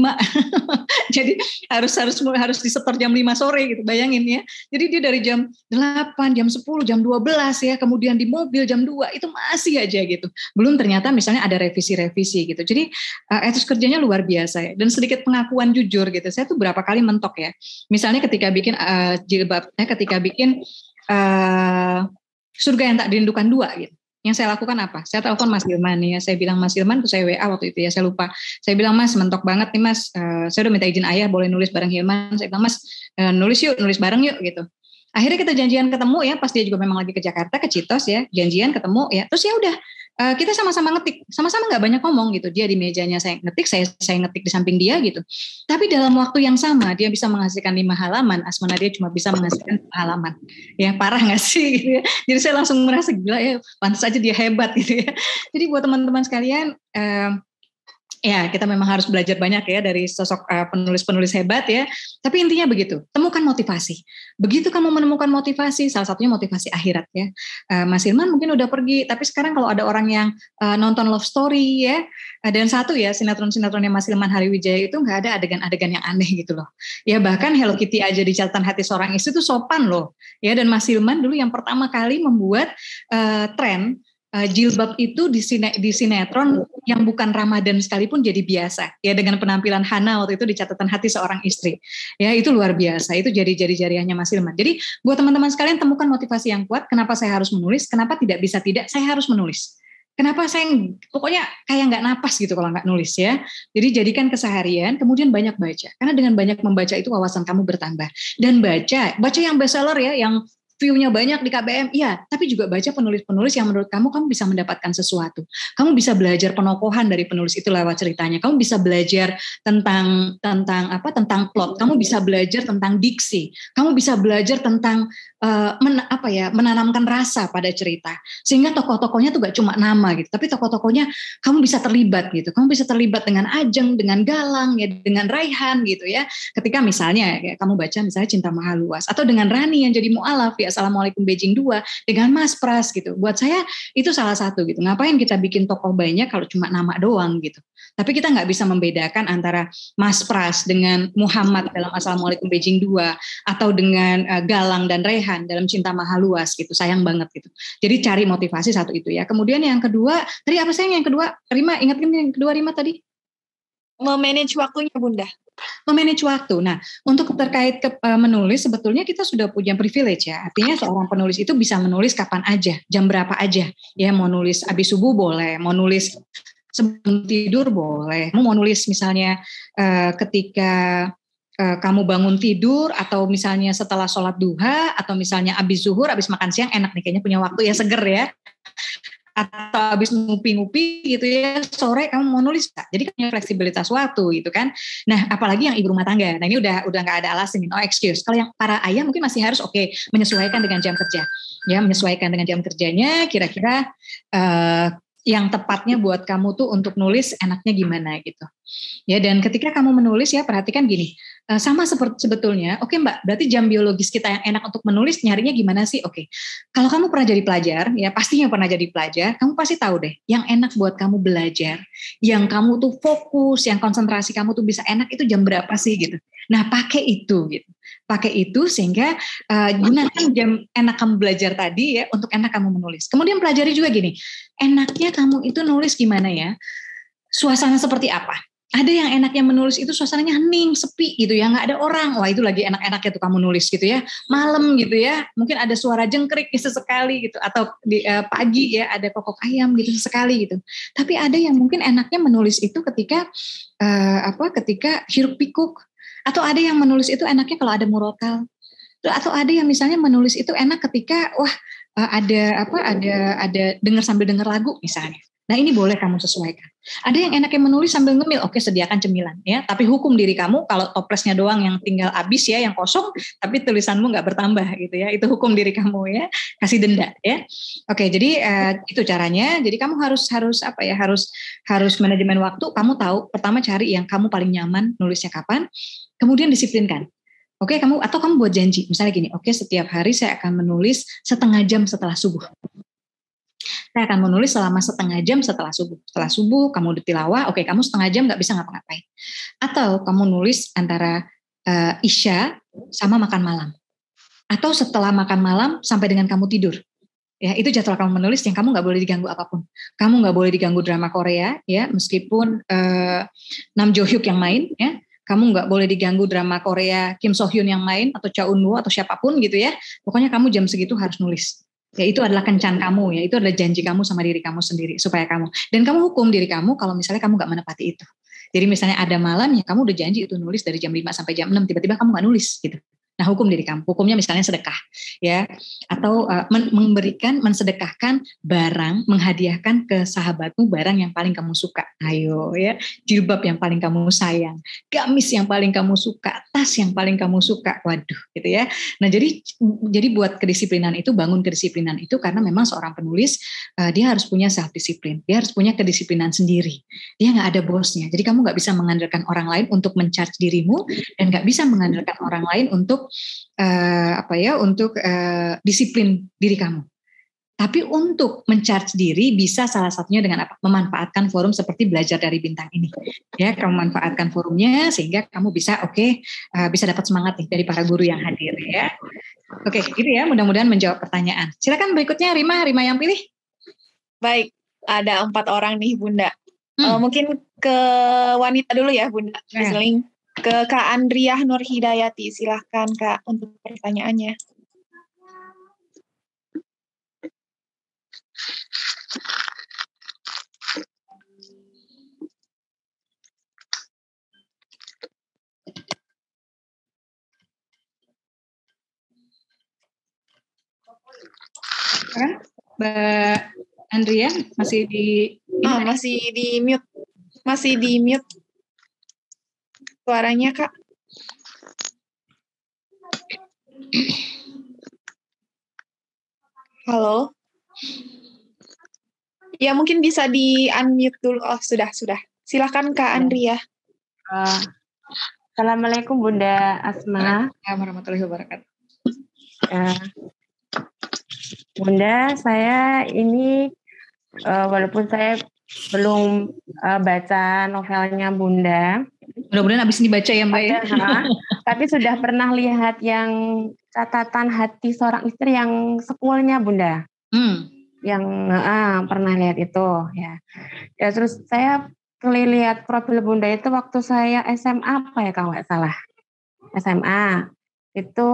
Jadi harus harus harus disetor jam 5 sore gitu, bayangin ya. Jadi dia dari jam 8, jam 10, jam 12 ya, kemudian di mobil jam 2, itu masih aja gitu. Belum ternyata misalnya ada revisi-revisi gitu. Jadi uh, etos kerjanya luar biasa ya. Dan sedikit pengakuan jujur gitu, saya tuh berapa kali mentok ya. Misalnya ketika bikin uh, jilbabnya, ketika bikin... Uh, surga yang tak dirindukan dua gitu. Yang saya lakukan apa? Saya telepon Mas Hilman ya. Saya bilang Mas Hilman, tuh saya WA waktu itu ya. Saya lupa. Saya bilang Mas mentok banget nih Mas. Uh, saya udah minta izin ayah boleh nulis bareng Hilman. Saya bilang Mas uh, nulis yuk, nulis bareng yuk gitu. Akhirnya kita janjian ketemu ya. Pas dia juga memang lagi ke Jakarta ke Citos ya. Janjian ketemu ya. Terus ya udah Eh, kita sama-sama ngetik, sama-sama nggak banyak ngomong gitu. Dia di mejanya saya ngetik, saya saya ngetik di samping dia gitu. Tapi dalam waktu yang sama dia bisa menghasilkan lima halaman, Asmana dia cuma bisa menghasilkan halaman. Ya parah nggak sih? Gitu ya. Jadi saya langsung merasa gila ya, pantas aja dia hebat gitu ya. Jadi buat teman-teman sekalian, eh, Ya, kita memang harus belajar banyak ya dari sosok eh, penulis-penulis uh, hebat ya. Tapi intinya begitu, temukan motivasi. Begitu kamu menemukan motivasi, salah satunya motivasi akhirat ya. Uh, Mas Irman mungkin udah pergi, tapi sekarang kalau ada orang yang uh, nonton love story ya, uh, dan satu ya sinetron-sinetronnya Mas Irman Wijaya itu nggak ada adegan-adegan yang aneh gitu loh. Ya bahkan Hello Kitty aja di catatan hati seorang istri itu sopan loh. Ya dan Mas Irman dulu yang pertama kali membuat uh, tren uh, jilbab itu di, sine, di sinetron yang bukan Ramadan sekalipun jadi biasa ya dengan penampilan Hana waktu itu di catatan hati seorang istri ya itu luar biasa itu jadi jari jarinya Mas Hilman jadi buat teman-teman sekalian temukan motivasi yang kuat kenapa saya harus menulis kenapa tidak bisa tidak saya harus menulis kenapa saya pokoknya kayak nggak napas gitu kalau nggak nulis ya. Jadi jadikan keseharian, kemudian banyak baca. Karena dengan banyak membaca itu wawasan kamu bertambah. Dan baca, baca yang bestseller ya, yang view-nya banyak di KBM, iya, tapi juga baca penulis-penulis yang menurut kamu kamu bisa mendapatkan sesuatu. Kamu bisa belajar penokohan dari penulis itu lewat ceritanya. Kamu bisa belajar tentang tentang apa? tentang plot. Kamu bisa belajar tentang diksi. Kamu bisa belajar tentang Eh, men, apa ya menanamkan rasa pada cerita sehingga tokoh-tokohnya tuh gak cuma nama gitu tapi tokoh-tokohnya kamu bisa terlibat gitu kamu bisa terlibat dengan Ajeng dengan Galang ya dengan Raihan gitu ya ketika misalnya ya, kamu baca misalnya Cinta mahal Luas atau dengan Rani yang jadi mualaf ya Assalamualaikum Beijing 2 dengan Mas Pras gitu buat saya itu salah satu gitu ngapain kita bikin tokoh banyak kalau cuma nama doang gitu tapi kita nggak bisa membedakan antara Mas Pras dengan Muhammad dalam Assalamualaikum Beijing 2 atau dengan eh, Galang dan Raihan Kan, dalam cinta maha luas gitu sayang banget gitu jadi cari motivasi satu itu ya kemudian yang kedua tadi apa sayang yang kedua Rima ingatkan yang kedua Rima tadi memanage waktunya bunda memanage waktu. Nah, untuk terkait ke, uh, menulis sebetulnya kita sudah punya privilege ya. Artinya seorang penulis itu bisa menulis kapan aja, jam berapa aja. Ya mau nulis abis subuh boleh, mau nulis sebelum tidur boleh, mau nulis misalnya uh, ketika Eh, kamu bangun tidur atau misalnya setelah sholat duha atau misalnya abis zuhur abis makan siang enak nih kayaknya punya waktu ya seger ya atau habis ngupi-ngupi gitu ya sore kamu mau nulis kak jadi punya fleksibilitas waktu gitu kan nah apalagi yang ibu rumah tangga nah ini udah udah nggak ada alasan no oh, excuse kalau yang para ayah mungkin masih harus oke okay, menyesuaikan dengan jam kerja ya menyesuaikan dengan jam kerjanya kira-kira eh, yang tepatnya buat kamu tuh untuk nulis enaknya gimana gitu ya dan ketika kamu menulis ya perhatikan gini Eh, sama seperti sebetulnya, oke okay, Mbak, berarti jam biologis kita yang enak untuk menulis nyarinya gimana sih? Oke, okay. kalau kamu pernah jadi pelajar, ya pastinya pernah jadi pelajar, kamu pasti tahu deh, yang enak buat kamu belajar, yang kamu tuh fokus, yang konsentrasi kamu tuh bisa enak itu jam berapa sih gitu. Nah pakai itu gitu, pakai itu sehingga uh, gunakan jam enak kamu belajar tadi ya untuk enak kamu menulis. Kemudian pelajari juga gini, enaknya kamu itu nulis gimana ya? Suasana seperti apa? ada yang enaknya menulis itu suasananya hening, sepi gitu ya, nggak ada orang. Wah itu lagi enak-enaknya tuh kamu nulis gitu ya, malam gitu ya. Mungkin ada suara jengkrik sesekali gitu, gitu, atau di, uh, pagi ya ada kokok ayam gitu sesekali gitu. Tapi ada yang mungkin enaknya menulis itu ketika uh, apa? Ketika hiruk pikuk. Atau ada yang menulis itu enaknya kalau ada murokal, Atau ada yang misalnya menulis itu enak ketika wah uh, ada apa? Ada ada dengar sambil dengar lagu misalnya Nah ini boleh kamu sesuaikan. Ada yang enaknya menulis sambil ngemil, oke sediakan cemilan ya. Tapi hukum diri kamu kalau toplesnya doang yang tinggal habis ya, yang kosong, tapi tulisanmu nggak bertambah gitu ya. Itu hukum diri kamu ya, kasih denda ya. Oke, jadi uh, itu caranya. Jadi kamu harus harus apa ya? Harus harus manajemen waktu. Kamu tahu pertama cari yang kamu paling nyaman nulisnya kapan, kemudian disiplinkan. Oke, kamu atau kamu buat janji, misalnya gini, oke setiap hari saya akan menulis setengah jam setelah subuh saya akan menulis selama setengah jam setelah subuh. Setelah subuh kamu tilawah, oke okay, kamu setengah jam nggak bisa ngapa-ngapain. Atau kamu nulis antara uh, isya sama makan malam. Atau setelah makan malam sampai dengan kamu tidur. Ya itu jadwal kamu menulis yang kamu nggak boleh diganggu apapun. Kamu nggak boleh diganggu drama Korea, ya meskipun uh, Nam Jo Hyuk yang main, ya kamu nggak boleh diganggu drama Korea Kim So Hyun yang main atau Cha Eun Woo atau siapapun gitu ya. Pokoknya kamu jam segitu harus nulis ya itu adalah kencan kamu ya itu adalah janji kamu sama diri kamu sendiri supaya kamu dan kamu hukum diri kamu kalau misalnya kamu nggak menepati itu jadi misalnya ada malam ya kamu udah janji itu nulis dari jam 5 sampai jam 6 tiba-tiba kamu nggak nulis gitu Nah, hukum diri kamu, hukumnya misalnya sedekah, ya, atau uh, men memberikan, mensedekahkan barang, menghadiahkan ke sahabatmu barang yang paling kamu suka. Ayo, ya, jilbab yang paling kamu sayang, gamis yang paling kamu suka, tas yang paling kamu suka. Waduh, gitu ya. Nah, jadi jadi buat kedisiplinan itu bangun kedisiplinan itu karena memang seorang penulis uh, dia harus punya self disiplin, dia harus punya kedisiplinan sendiri. Dia nggak ada bosnya, jadi kamu nggak bisa mengandalkan orang lain untuk mencharge dirimu dan nggak bisa mengandalkan orang lain untuk uh, apa ya untuk uh, disiplin diri kamu. Tapi untuk mencharge diri bisa salah satunya dengan apa? Memanfaatkan forum seperti belajar dari bintang ini. Ya, kamu manfaatkan forumnya sehingga kamu bisa oke okay, uh, eh, bisa dapat semangat nih dari para guru yang hadir ya. Oke, okay, gitu ya. Mudah-mudahan menjawab pertanyaan. Silakan berikutnya Rima, Rima yang pilih. Baik, ada empat orang nih Bunda. Hmm. Uh, mungkin ke wanita dulu ya Bunda. Yeah ke Kak Andriah Nur Hidayati. Silahkan Kak untuk pertanyaannya. Mbak Andrian masih di ah, masih di mute. Masih di mute suaranya kak halo ya mungkin bisa di unmute dulu oh sudah sudah silahkan kak Andri ya uh, eh, assalamualaikum bunda Asma warahmatullahi wabarakatuh eh, bunda saya ini uh, walaupun saya belum uh, baca novelnya bunda Mudah-mudahan abis ini baca ya Mbak ya. Iya, Tapi sudah pernah lihat yang catatan hati seorang istri yang sekulnya Bunda. Hmm. Yang ah, pernah lihat itu ya. Ya terus saya lihat profil Bunda itu waktu saya SMA apa ya kalau nggak salah. SMA itu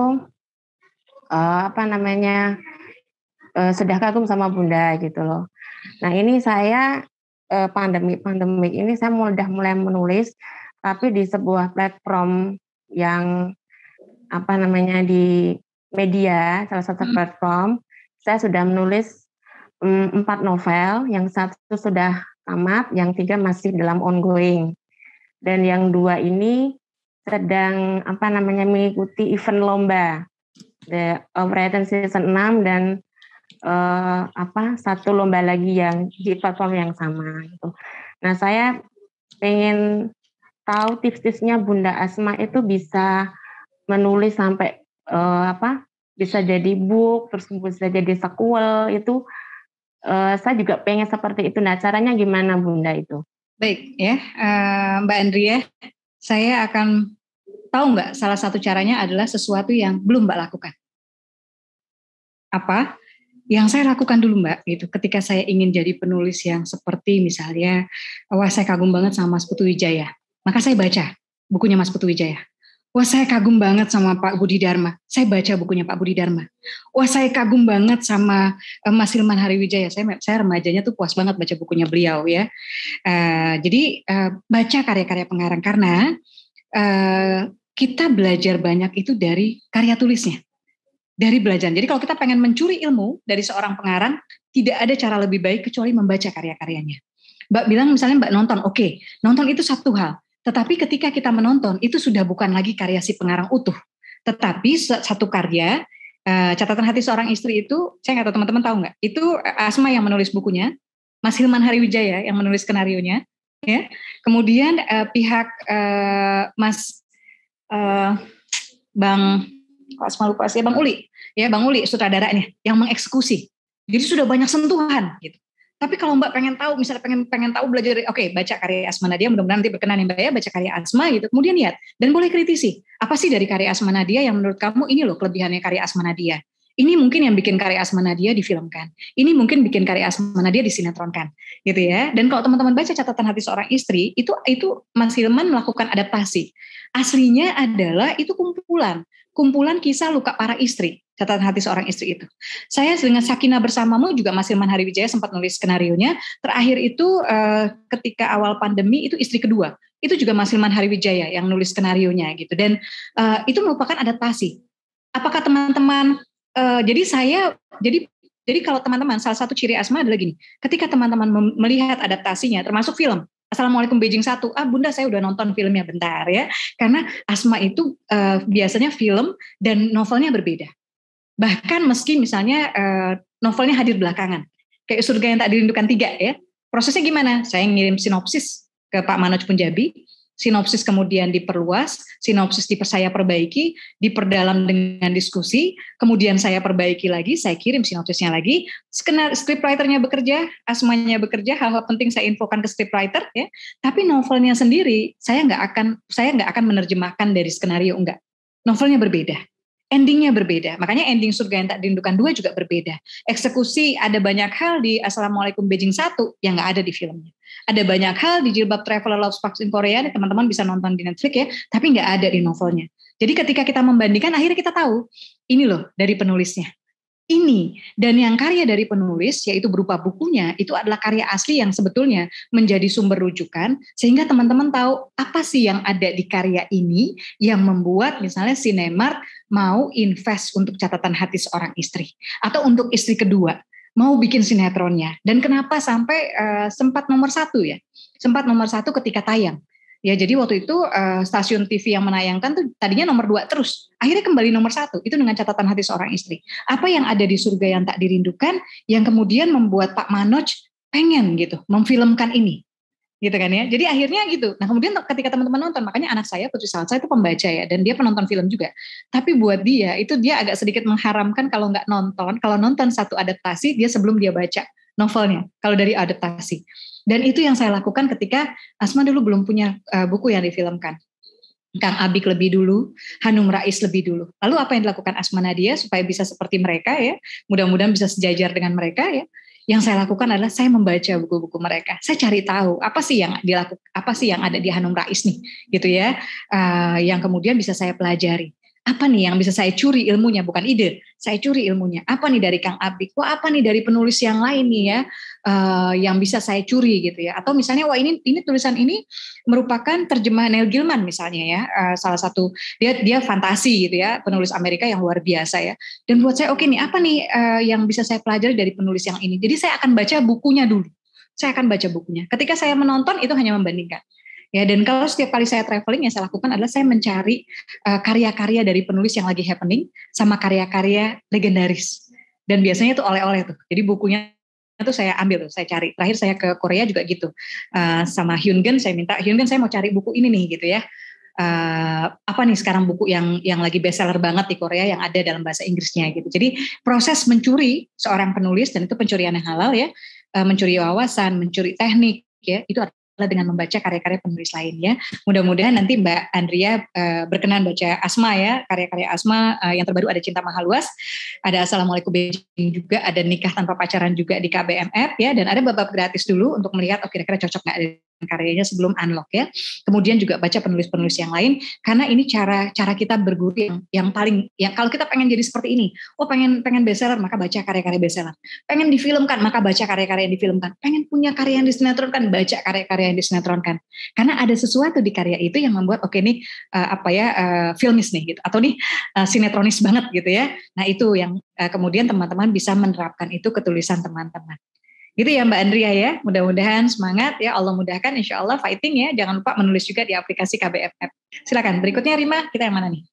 uh, apa namanya uh, sudah kagum sama Bunda gitu loh. Nah ini saya eh, pandemi-pandemi uh, ini saya mulai mulai menulis tapi di sebuah platform yang apa namanya di media salah satu hmm. platform saya sudah menulis mm, empat novel yang satu sudah tamat yang tiga masih dalam ongoing dan yang dua ini sedang apa namanya mengikuti event lomba the Overton season 6 dan uh, apa satu lomba lagi yang di platform yang sama gitu. Nah saya pengen tahu tips-tipsnya Bunda Asma itu bisa menulis sampai uh, apa bisa jadi book terus bisa jadi sequel itu uh, saya juga pengen seperti itu nah caranya gimana Bunda itu baik ya uh, Mbak Andrea saya akan tahu nggak salah satu caranya adalah sesuatu yang belum Mbak lakukan apa yang saya lakukan dulu Mbak gitu ketika saya ingin jadi penulis yang seperti misalnya wah saya kagum banget sama Seputu Wijaya maka saya baca bukunya Mas Putu Wijaya. Wah saya kagum banget sama Pak Budi Dharma. Saya baca bukunya Pak Budi Dharma. Wah saya kagum banget sama eh, Mas Hilman Hariwijaya. Saya, saya remajanya tuh puas banget baca bukunya beliau ya. Uh, jadi uh, baca karya-karya pengarang karena uh, kita belajar banyak itu dari karya tulisnya. Dari belajar. Jadi kalau kita pengen mencuri ilmu dari seorang pengarang, tidak ada cara lebih baik kecuali membaca karya-karyanya. Mbak bilang misalnya Mbak nonton, oke, okay, nonton itu satu hal. Tetapi ketika kita menonton itu sudah bukan lagi karya si pengarang utuh, tetapi satu karya eh, catatan hati seorang istri itu saya nggak tahu teman-teman tahu nggak itu eh, Asma yang menulis bukunya Mas Hilman Hariwijaya yang menulis skenarionya ya kemudian eh, pihak eh, Mas eh, Bang kok Asma lupa sih Bang Uli ya Bang Uli sutradaranya yang mengeksekusi jadi sudah banyak sentuhan gitu tapi kalau Mbak pengen tahu, misalnya pengen pengen tahu belajar oke okay, baca karya Asma Nadia, mudah-mudahan nanti berkenan ya Mbak ya, baca karya Asma gitu. Kemudian lihat dan boleh kritisi. Apa sih dari karya Asma Nadia yang menurut kamu ini loh kelebihannya karya Asma Nadia? Ini mungkin yang bikin karya Asma Nadia difilmkan. Ini mungkin bikin karya Asma Nadia disinetronkan, gitu ya. Dan kalau teman-teman baca catatan hati seorang istri, itu itu Mas Hilman melakukan adaptasi. Aslinya adalah itu kumpulan kumpulan kisah luka para istri, catatan hati seorang istri itu. Saya dengan Sakina bersamamu juga Mas Hari Wijaya sempat nulis skenario nya Terakhir itu eh, ketika awal pandemi itu istri kedua. Itu juga Mas Hari Wijaya yang nulis skenario nya gitu. Dan eh, itu merupakan adaptasi. Apakah teman-teman eh, jadi saya jadi jadi kalau teman-teman salah satu ciri asma adalah gini, ketika teman-teman melihat adaptasinya termasuk film Assalamualaikum Beijing satu. Ah Bunda saya udah nonton filmnya bentar ya. Karena Asma itu uh, biasanya film dan novelnya berbeda. Bahkan meski misalnya uh, novelnya hadir belakangan. Kayak surga yang tak dirindukan tiga ya. Prosesnya gimana? Saya ngirim sinopsis ke Pak Manoj Punjabi sinopsis kemudian diperluas, sinopsis di saya perbaiki, diperdalam dengan diskusi, kemudian saya perbaiki lagi, saya kirim sinopsisnya lagi, skenario scriptwriternya bekerja, asmanya bekerja, hal-hal penting saya infokan ke scriptwriter ya. Tapi novelnya sendiri saya nggak akan saya nggak akan menerjemahkan dari skenario enggak. Novelnya berbeda endingnya berbeda. Makanya ending surga yang tak dirindukan dua juga berbeda. Eksekusi ada banyak hal di Assalamualaikum Beijing 1 yang nggak ada di filmnya. Ada banyak hal di jilbab Traveler Love Sparks in Korea, teman-teman bisa nonton di Netflix ya, tapi nggak ada di novelnya. Jadi ketika kita membandingkan, akhirnya kita tahu, ini loh dari penulisnya ini dan yang karya dari penulis yaitu berupa bukunya itu adalah karya asli yang sebetulnya menjadi sumber rujukan sehingga teman-teman tahu apa sih yang ada di karya ini yang membuat misalnya Sinemart mau invest untuk catatan hati seorang istri atau untuk istri kedua mau bikin sinetronnya dan kenapa sampai uh, sempat nomor satu ya sempat nomor satu ketika tayang Ya jadi waktu itu uh, stasiun TV yang menayangkan tuh tadinya nomor dua terus, akhirnya kembali nomor satu. Itu dengan catatan hati seorang istri. Apa yang ada di surga yang tak dirindukan, yang kemudian membuat Pak Manoj pengen gitu, memfilmkan ini gitu kan ya. Jadi akhirnya gitu. Nah kemudian ketika teman-teman nonton, makanya anak saya Putri Salsa itu pembaca ya, dan dia penonton film juga. Tapi buat dia itu dia agak sedikit mengharamkan kalau nggak nonton, kalau nonton satu adaptasi dia sebelum dia baca novelnya. Kalau dari adaptasi, dan itu yang saya lakukan ketika Asma dulu belum punya uh, buku yang difilmkan. Kang Abik lebih dulu, Hanum Rais lebih dulu. Lalu apa yang dilakukan Asma Nadia supaya bisa seperti mereka ya, mudah-mudahan bisa sejajar dengan mereka ya. Yang saya lakukan adalah saya membaca buku-buku mereka. Saya cari tahu apa sih yang dilakukan, apa sih yang ada di Hanum Rais nih, gitu ya, uh, yang kemudian bisa saya pelajari apa nih yang bisa saya curi ilmunya bukan ide saya curi ilmunya apa nih dari Kang Abik wah apa nih dari penulis yang lain nih ya Eh, yang bisa saya curi gitu ya atau misalnya wah ini ini tulisan ini merupakan terjemahan Neil Gilman misalnya ya uh, salah satu dia dia fantasi gitu ya penulis Amerika yang luar biasa ya dan buat saya oke okay nih apa nih uh, yang bisa saya pelajari dari penulis yang ini jadi saya akan baca bukunya dulu saya akan baca bukunya ketika saya menonton itu hanya membandingkan ya dan kalau setiap kali saya traveling yang saya lakukan adalah saya mencari karya-karya uh, dari penulis yang lagi happening sama karya-karya legendaris dan biasanya itu oleh-oleh tuh jadi bukunya itu saya ambil saya cari terakhir saya ke Korea juga gitu uh, sama Hyungen saya minta Hyungen saya mau cari buku ini nih gitu ya uh, apa nih sekarang buku yang yang lagi bestseller banget di Korea yang ada dalam bahasa Inggrisnya gitu jadi proses mencuri seorang penulis dan itu pencurian yang halal ya uh, mencuri wawasan mencuri teknik ya itu adalah dengan membaca karya-karya penulis lainnya. Mudah-mudahan nanti Mbak Andrea uh, berkenan baca Asma ya, karya-karya Asma uh, yang terbaru ada Cinta Mahal Luas, ada Assalamualaikum Beijing juga, ada Nikah Tanpa Pacaran juga di KBMF ya, dan ada babak gratis dulu untuk melihat oh kira-kira cocok nggak karyanya sebelum unlock ya. Kemudian juga baca penulis-penulis yang lain karena ini cara cara kita berguru yang yang paling yang kalau kita pengen jadi seperti ini, oh pengen pengen bestseller maka baca karya-karya bestseller. Pengen difilmkan maka baca karya-karya yang difilmkan. Pengen punya karya yang disinetronkan baca karya-karya yang disinetronkan. Karena ada sesuatu di karya itu yang membuat oke okay, nih uh, apa ya uh, filmis nih gitu atau nih uh, sinetronis banget gitu ya. Nah, itu yang uh, kemudian teman-teman bisa menerapkan itu ke tulisan teman-teman. Gitu ya Mbak Andrea ya, mudah-mudahan semangat ya Allah mudahkan insya Allah fighting ya. Jangan lupa menulis juga di aplikasi KBFF. Silakan berikutnya Rima, kita yang mana nih?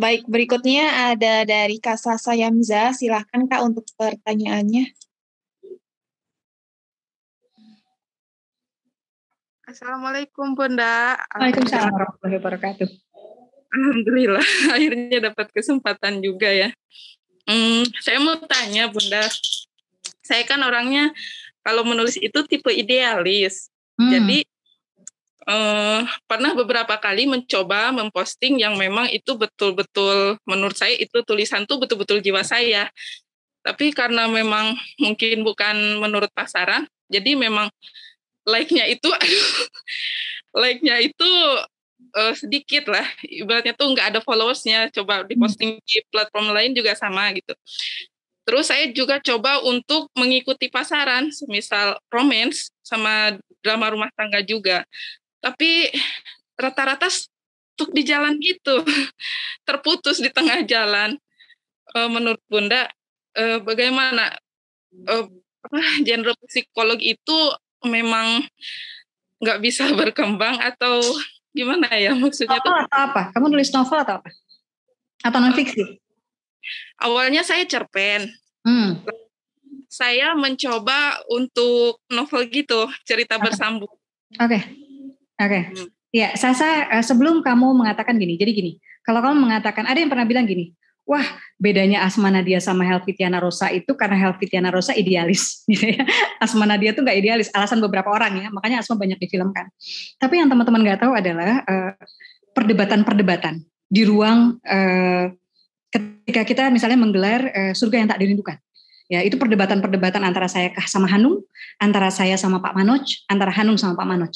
Baik, berikutnya ada dari Kak Sasa Yamza. Silahkan Kak untuk pertanyaannya. Assalamualaikum Bunda. Waalaikumsalam warahmatullahi wabarakatuh. Alhamdulillah, akhirnya dapat kesempatan juga ya. Hmm, saya mau tanya Bunda, saya kan orangnya kalau menulis itu tipe idealis. Hmm. Jadi eh, pernah beberapa kali mencoba memposting yang memang itu betul-betul menurut saya itu tulisan tuh betul-betul jiwa saya. Tapi karena memang mungkin bukan menurut pasaran, jadi memang like-nya itu like-nya itu uh, sedikit lah ibaratnya tuh nggak ada followersnya coba diposting di platform lain juga sama gitu Terus saya juga coba untuk mengikuti pasaran, semisal romance sama drama rumah tangga juga. Tapi rata-rata untuk di jalan gitu, terputus di tengah jalan. Eh, menurut Bunda, eh, bagaimana eh, genre psikolog itu memang nggak bisa berkembang atau gimana ya maksudnya? Novel atau apa? Kamu nulis novel atau apa? Atau non fiksi? Awalnya saya cerpen. Hmm. Saya mencoba untuk novel gitu, cerita okay. bersambung. Oke. Okay. Oke. Okay. Hmm. Ya, Sasa eh, sebelum kamu mengatakan gini. Jadi gini, kalau kamu mengatakan ada yang pernah bilang gini, wah bedanya Asma Nadia sama Helvi Tiana Rosa itu karena Helvi Tiana Rosa idealis gitu ya. Asma Nadia tuh gak idealis, alasan beberapa orang ya, makanya Asma banyak difilmkan. Tapi yang teman-teman gak tahu adalah eh, perdebatan-perdebatan uh, di ruang uh, ketika kita misalnya menggelar uh, surga yang tak dirindukan. Ya, itu perdebatan-perdebatan antara saya sama Hanung, antara saya sama Pak Manoj, antara Hanung sama Pak Manoj.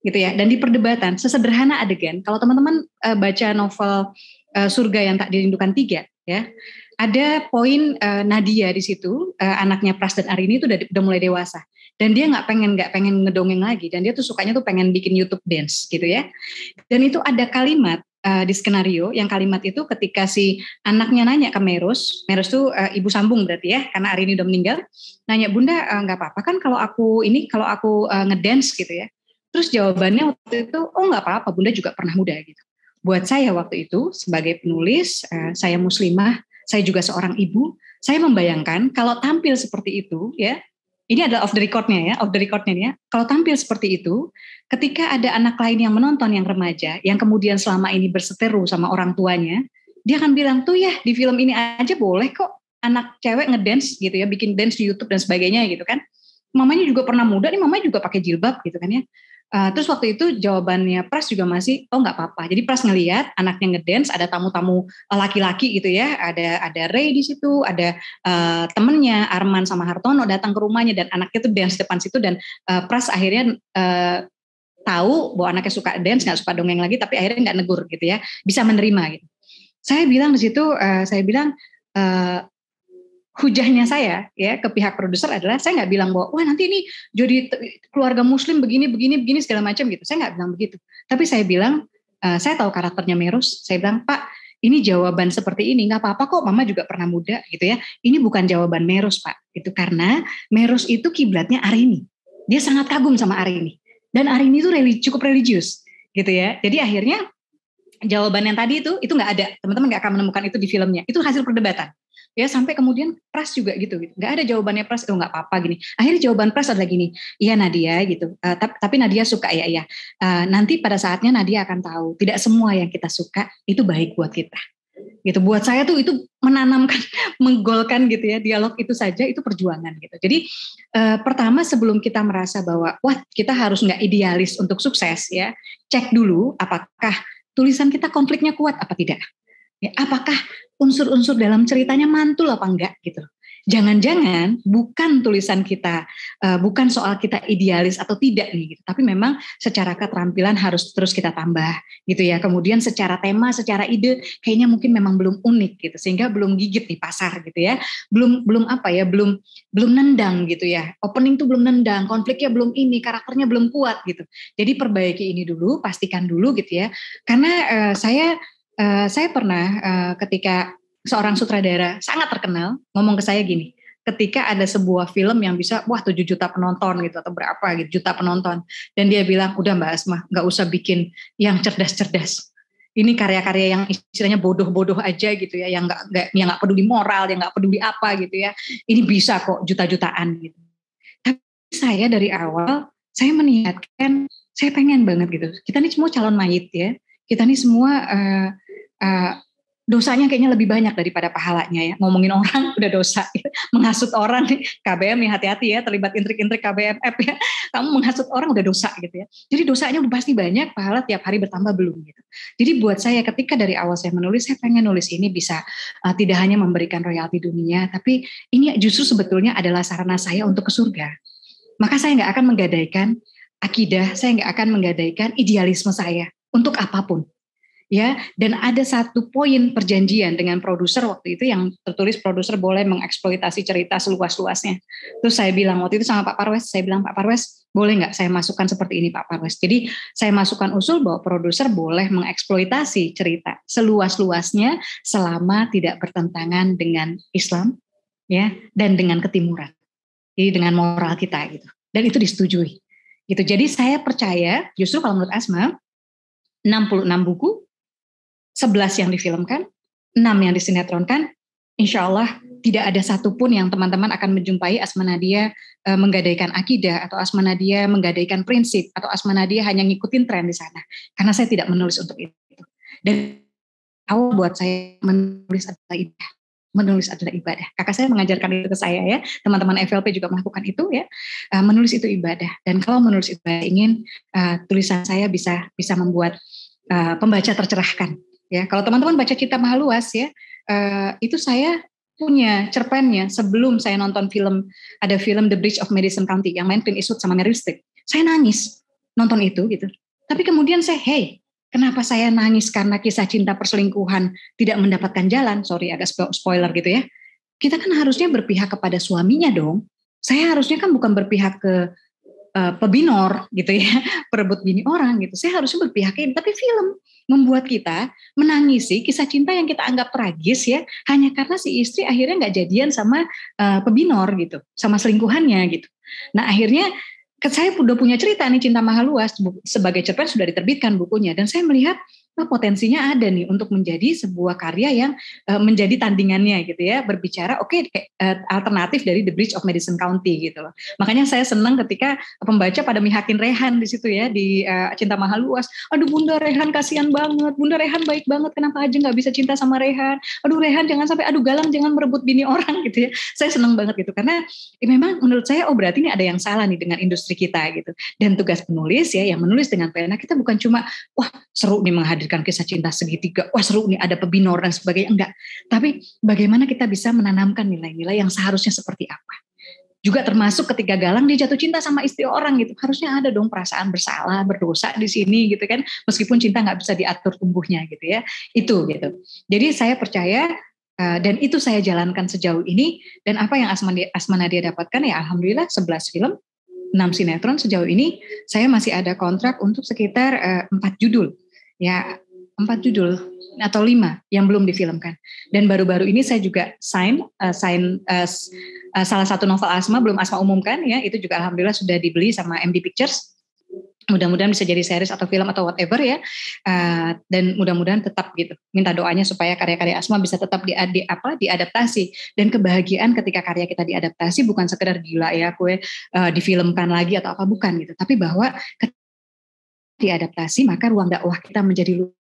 Gitu ya. Dan di perdebatan sesederhana adegan, kalau teman-teman uh, baca novel uh, Surga yang tak dirindukan tiga, ya. Ada poin uh, Nadia di situ, uh, anaknya Pras dan Arini itu udah, udah mulai dewasa dan dia nggak pengen nggak pengen ngedongeng lagi dan dia tuh sukanya tuh pengen bikin YouTube dance gitu ya dan itu ada kalimat uh, di skenario yang kalimat itu ketika si anaknya nanya ke Meros, Meros tuh uh, ibu sambung berarti ya, karena hari ini udah meninggal, nanya bunda eh, nggak uh, apa-apa kan kalau aku ini kalau aku uh, ngedance gitu ya. Terus jawabannya waktu itu oh nggak apa-apa, bunda juga pernah muda gitu. Buat saya waktu itu sebagai penulis, uh, saya muslimah, saya juga seorang ibu, saya membayangkan kalau tampil seperti itu ya ini adalah off the recordnya ya, off the recordnya ya. Kalau tampil seperti itu, ketika ada anak lain yang menonton yang remaja, yang kemudian selama ini berseteru sama orang tuanya, dia akan bilang tuh ya di film ini aja boleh kok anak cewek ngedance gitu ya, bikin dance di YouTube dan sebagainya gitu kan. Mamanya juga pernah muda nih, mamanya juga pakai jilbab gitu kan ya. Uh, terus waktu itu jawabannya Pras juga masih oh nggak apa-apa. Jadi Pras ngelihat anaknya ngedance, ada tamu-tamu eh, laki-laki gitu ya, ada ada Ray di situ, ada uh, temennya Arman sama Hartono datang ke rumahnya dan anaknya tuh dance depan situ dan uh, Pras akhirnya uh, tahu bahwa anaknya suka dance, nggak suka dongeng lagi, tapi akhirnya nggak negur gitu ya, bisa menerima gitu. Saya bilang di situ, uh, saya bilang hujahnya saya ya ke pihak produser adalah saya nggak bilang bahwa wah nanti ini jadi keluarga muslim begini begini begini segala macam gitu saya nggak bilang begitu tapi saya bilang uh, saya tahu karakternya Merus saya bilang Pak ini jawaban seperti ini nggak apa-apa kok mama juga pernah muda gitu ya ini bukan jawaban Merus Pak itu karena Merus itu kiblatnya ini dia sangat kagum sama ini dan Arini itu religi, cukup religius gitu ya jadi akhirnya jawaban yang tadi itu itu nggak ada teman-teman nggak akan menemukan itu di filmnya itu hasil perdebatan ya sampai kemudian pras juga gitu gitu nggak ada jawabannya pras oh nggak apa-apa gini akhirnya jawaban pras adalah gini iya Nadia gitu uh, eh, tapi, tapi Nadia suka ya ya uh, nanti pada saatnya Nadia akan tahu tidak semua yang kita suka itu baik buat kita gitu buat saya tuh itu menanamkan menggolkan gitu ya dialog itu saja itu perjuangan gitu jadi uh, pertama sebelum kita merasa bahwa wah kita harus nggak idealis untuk sukses ya cek dulu apakah tulisan kita konfliknya kuat apa tidak Ya, apakah unsur-unsur dalam ceritanya mantul apa enggak gitu? Jangan-jangan bukan tulisan kita, uh, bukan soal kita idealis atau tidak nih, gitu. tapi memang secara keterampilan harus terus kita tambah gitu ya. Kemudian secara tema, secara ide, kayaknya mungkin memang belum unik gitu, sehingga belum gigit di pasar gitu ya. Belum belum apa ya, belum belum nendang gitu ya. Opening tuh belum nendang, konfliknya belum ini, karakternya belum kuat gitu. Jadi perbaiki ini dulu, pastikan dulu gitu ya. Karena uh, saya Eh, saya pernah uh, ketika seorang sutradara sangat terkenal ngomong ke saya gini, ketika ada sebuah film yang bisa wah 7 juta penonton gitu atau berapa gitu juta penonton dan dia bilang udah Mbak Asma nggak usah bikin yang cerdas-cerdas ini karya-karya yang istilahnya bodoh-bodoh aja gitu ya yang nggak yang nggak peduli moral yang nggak peduli apa gitu ya ini bisa kok juta-jutaan gitu tapi saya dari awal saya meniatkan saya pengen banget gitu kita ini semua calon mayit ya kita ini semua uh, uh, dosanya kayaknya lebih banyak daripada pahalanya ya. Ngomongin orang udah dosa, menghasut orang nih KBM ya hati-hati ya terlibat intrik-intrik KBM ya. Kamu menghasut orang udah dosa gitu ya. Jadi dosanya udah pasti banyak, pahala tiap hari bertambah belum gitu. Jadi buat saya ketika dari awal saya menulis, saya pengen nulis ini bisa uh, tidak hanya memberikan royalti dunia, tapi ini justru sebetulnya adalah sarana saya untuk ke surga. Maka saya nggak akan menggadaikan akidah, saya nggak akan menggadaikan idealisme saya untuk apapun ya dan ada satu poin perjanjian dengan produser waktu itu yang tertulis produser boleh mengeksploitasi cerita seluas-luasnya terus saya bilang waktu itu sama Pak Parwes saya bilang Pak Parwes boleh nggak saya masukkan seperti ini Pak Parwes jadi saya masukkan usul bahwa produser boleh mengeksploitasi cerita seluas-luasnya selama tidak bertentangan dengan Islam ya dan dengan ketimuran jadi dengan moral kita gitu dan itu disetujui gitu jadi saya percaya justru kalau menurut Asma 66 buku 11 yang difilmkan, 6 yang disinetronkan, insya Allah tidak ada satupun yang teman-teman akan menjumpai Asma Nadia e, menggadaikan akidah atau Asma Nadia menggadaikan prinsip atau Asma Nadia hanya ngikutin tren di sana karena saya tidak menulis untuk itu dan awal buat saya menulis adalah ibadah menulis adalah ibadah. Kakak saya mengajarkan itu ke saya ya, teman-teman FLP juga melakukan itu ya. E, menulis itu ibadah dan kalau menulis ibadah ingin e, tulisan saya bisa bisa membuat e, pembaca tercerahkan Ya, kalau teman-teman baca Cita Luas ya, uh, itu saya punya cerpennya sebelum saya nonton film ada film The Bridge of Madison County yang main Clint Eastwood sama Meryl Streep. Saya nangis nonton itu gitu. Tapi kemudian saya, hey, kenapa saya nangis karena kisah cinta perselingkuhan tidak mendapatkan jalan? Sorry, agak spoiler gitu ya. Kita kan harusnya berpihak kepada suaminya dong. Saya harusnya kan bukan berpihak ke uh, pebinor gitu ya, perebut bini orang gitu. Saya harusnya berpihak ke Tapi film membuat kita menangisi kisah cinta yang kita anggap tragis ya hanya karena si istri akhirnya nggak jadian sama uh, pebinor gitu sama selingkuhannya gitu nah akhirnya saya sudah punya cerita nih cinta mahal luas sebagai cerpen sudah diterbitkan bukunya dan saya melihat Nah, potensinya ada nih untuk menjadi sebuah karya yang uh, menjadi tandingannya gitu ya berbicara oke okay, uh, eh, alternatif dari The Bridge of Madison County gitu loh makanya saya senang ketika pembaca pada mihakin Rehan di situ ya di uh, Cinta Mahal Luas aduh Bunda Rehan kasihan banget Bunda Rehan baik banget kenapa aja nggak bisa cinta sama Rehan aduh Rehan jangan sampai aduh Galang jangan merebut bini orang gitu ya saya senang banget gitu karena ya, memang menurut saya oh berarti ini ada yang salah nih dengan industri kita gitu dan tugas penulis ya yang menulis dengan pena kita bukan cuma wah seru nih menghadir menghadirkan kisah cinta segitiga, wah seru nih ada pebinor dan sebagainya, enggak. Tapi bagaimana kita bisa menanamkan nilai-nilai yang seharusnya seperti apa. Juga termasuk ketika Galang dia jatuh cinta sama istri orang gitu, harusnya ada dong perasaan bersalah, berdosa di sini gitu kan, meskipun cinta nggak bisa diatur tumbuhnya gitu ya, itu gitu. Jadi saya percaya eh, dan itu saya jalankan sejauh ini dan apa yang asman Asmana dia dapatkan ya alhamdulillah 11 film 6 sinetron sejauh ini saya masih ada kontrak untuk sekitar uh, eh, 4 judul ya empat judul atau lima yang belum difilmkan. Dan baru-baru ini saya juga sign, uh, sign uh, uh, salah satu novel Asma belum Asma umumkan ya, itu juga alhamdulillah sudah dibeli sama MD Pictures. Mudah-mudahan bisa jadi series atau film atau whatever ya. Uh, dan mudah-mudahan tetap gitu. Minta doanya supaya karya-karya Asma bisa tetap di, di apa diadaptasi dan kebahagiaan ketika karya kita diadaptasi bukan sekedar gila ya, kue uh, difilmkan lagi atau apa bukan gitu, tapi bahwa diadaptasi maka ruang dakwah kita menjadi luas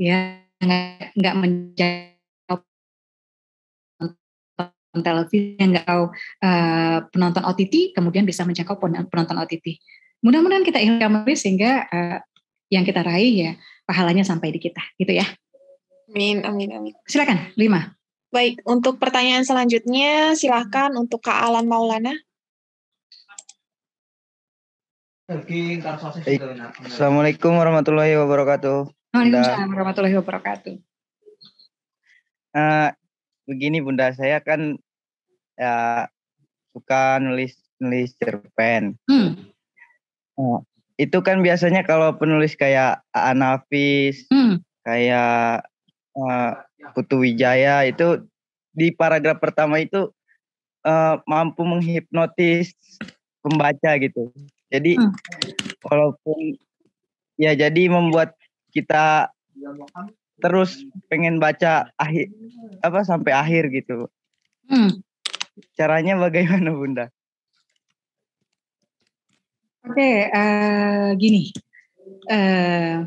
ya nggak nggak menjangkau televisi yang nggak tahu uh, penonton OTT kemudian bisa menjangkau penonton OTT mudah-mudahan kita ilhamkan sehingga uh, yang kita raih ya pahalanya sampai di kita gitu ya amin amin amin silakan lima baik untuk pertanyaan selanjutnya silakan untuk Kak Alan Maulana Assalamualaikum warahmatullahi wabarakatuh. Waalaikumsalam warahmatullahi wabarakatuh. Uh, begini Bunda, saya kan ya suka nulis nulis cerpen. Hmm. Uh, itu kan biasanya kalau penulis kayak Anafis, hmm. kayak uh, eh, Putu Wijaya itu di paragraf pertama itu uh, mampu menghipnotis pembaca gitu. Jadi hmm. walaupun ya jadi membuat kita terus pengen baca akhir apa sampai akhir gitu. Hmm. Caranya bagaimana Bunda? Oke, okay, uh, eh, gini. Uh,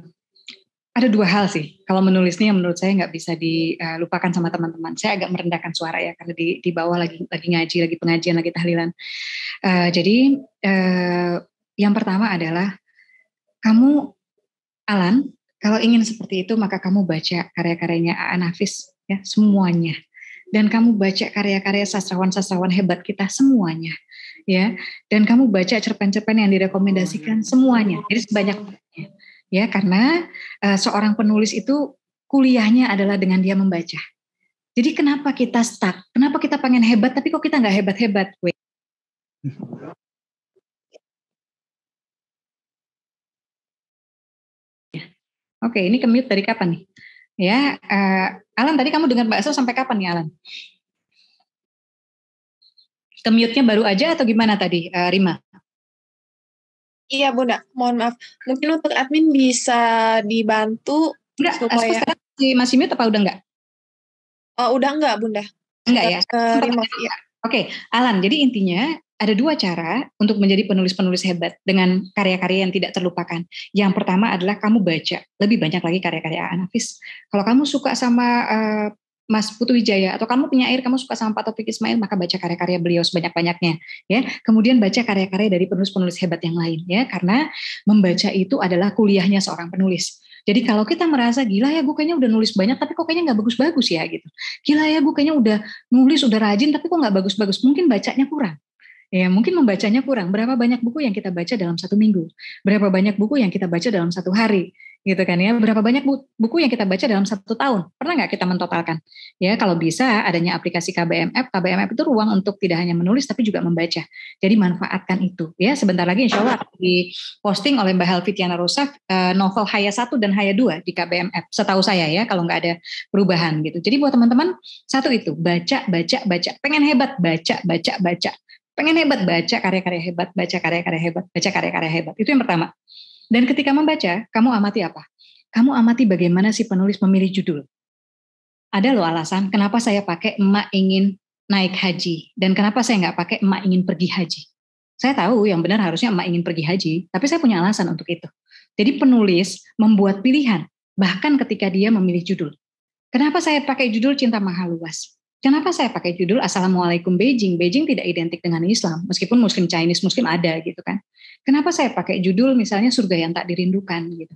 ada dua hal sih. Kalau menulis ini yang menurut saya nggak bisa dilupakan eh, sama teman-teman. Saya agak merendahkan suara ya karena di di bawah lagi lagi ngaji, lagi pengajian, lagi tahlilan. Uh, jadi uh, yang pertama adalah kamu Alan, kalau ingin seperti itu maka kamu baca karya-karyanya Anafis ya semuanya. Dan kamu baca karya-karya sastrawan-sastrawan hebat kita semuanya ya. Dan kamu baca cerpen-cerpen yang direkomendasikan semuanya. Jadi sebanyak ya karena uh, seorang penulis itu kuliahnya adalah dengan dia membaca. Jadi kenapa kita stuck? Kenapa kita pengen hebat tapi kok kita nggak hebat-hebat? Ya. Oke, ini kemit dari kapan nih? Ya, uh, Alan tadi kamu dengar bakso sampai kapan nih Alan? Kemiutnya baru aja atau gimana tadi, uh, Rima? Iya Bunda, mohon maaf. Mungkin untuk admin bisa dibantu Enggak, supaya masih, masih mute apa udah enggak? Oh, udah enggak Bunda. Enggak ya? Eh, ya. Oke, okay, Alan. Jadi intinya ada dua cara untuk menjadi penulis-penulis hebat dengan karya-karya yang tidak terlupakan. Yang pertama adalah kamu baca lebih banyak lagi karya-karya Anafis. Kalau kamu suka sama uh, Mas Putu Wijaya atau kamu punya air, kamu suka sama Pak Taufik Ismail maka baca karya-karya beliau sebanyak-banyaknya ya kemudian baca karya-karya dari penulis-penulis hebat yang lain ya karena membaca itu adalah kuliahnya seorang penulis jadi kalau kita merasa gila ya gue kayaknya udah nulis banyak tapi kok kayaknya nggak bagus-bagus ya gitu gila ya gue kayaknya udah nulis udah rajin tapi kok nggak bagus-bagus mungkin bacanya kurang Ya, mungkin membacanya kurang. Berapa banyak buku yang kita baca dalam satu minggu? Berapa banyak buku yang kita baca dalam satu hari? gitu kan ya. Berapa banyak buku yang kita baca dalam satu tahun? Pernah nggak kita mentotalkan? Ya kalau bisa adanya aplikasi KBMF, KBMF itu ruang untuk tidak hanya menulis tapi juga membaca. Jadi manfaatkan itu ya. Sebentar lagi insya Allah di posting oleh Mbak Helvi Tiana Rosaf eh, novel Haya 1 dan Haya 2 di KBMF. Setahu saya ya kalau nggak ada perubahan gitu. Jadi buat teman-teman satu itu baca, baca, baca. Pengen hebat baca, baca, baca pengen hebat baca karya-karya hebat baca karya-karya hebat baca karya-karya hebat itu yang pertama dan ketika membaca, kamu amati apa? Kamu amati bagaimana si penulis memilih judul. Ada loh alasan kenapa saya pakai emak ingin naik haji dan kenapa saya nggak pakai emak ingin pergi haji. Saya tahu yang benar harusnya emak ingin pergi haji, tapi saya punya alasan untuk itu. Jadi penulis membuat pilihan bahkan ketika dia memilih judul. Kenapa saya pakai judul Cinta Maha Luas? Kenapa saya pakai judul Assalamualaikum Beijing? Beijing tidak identik dengan Islam, meskipun Muslim Chinese Muslim ada gitu kan. Kenapa saya pakai judul misalnya surga yang tak dirindukan gitu?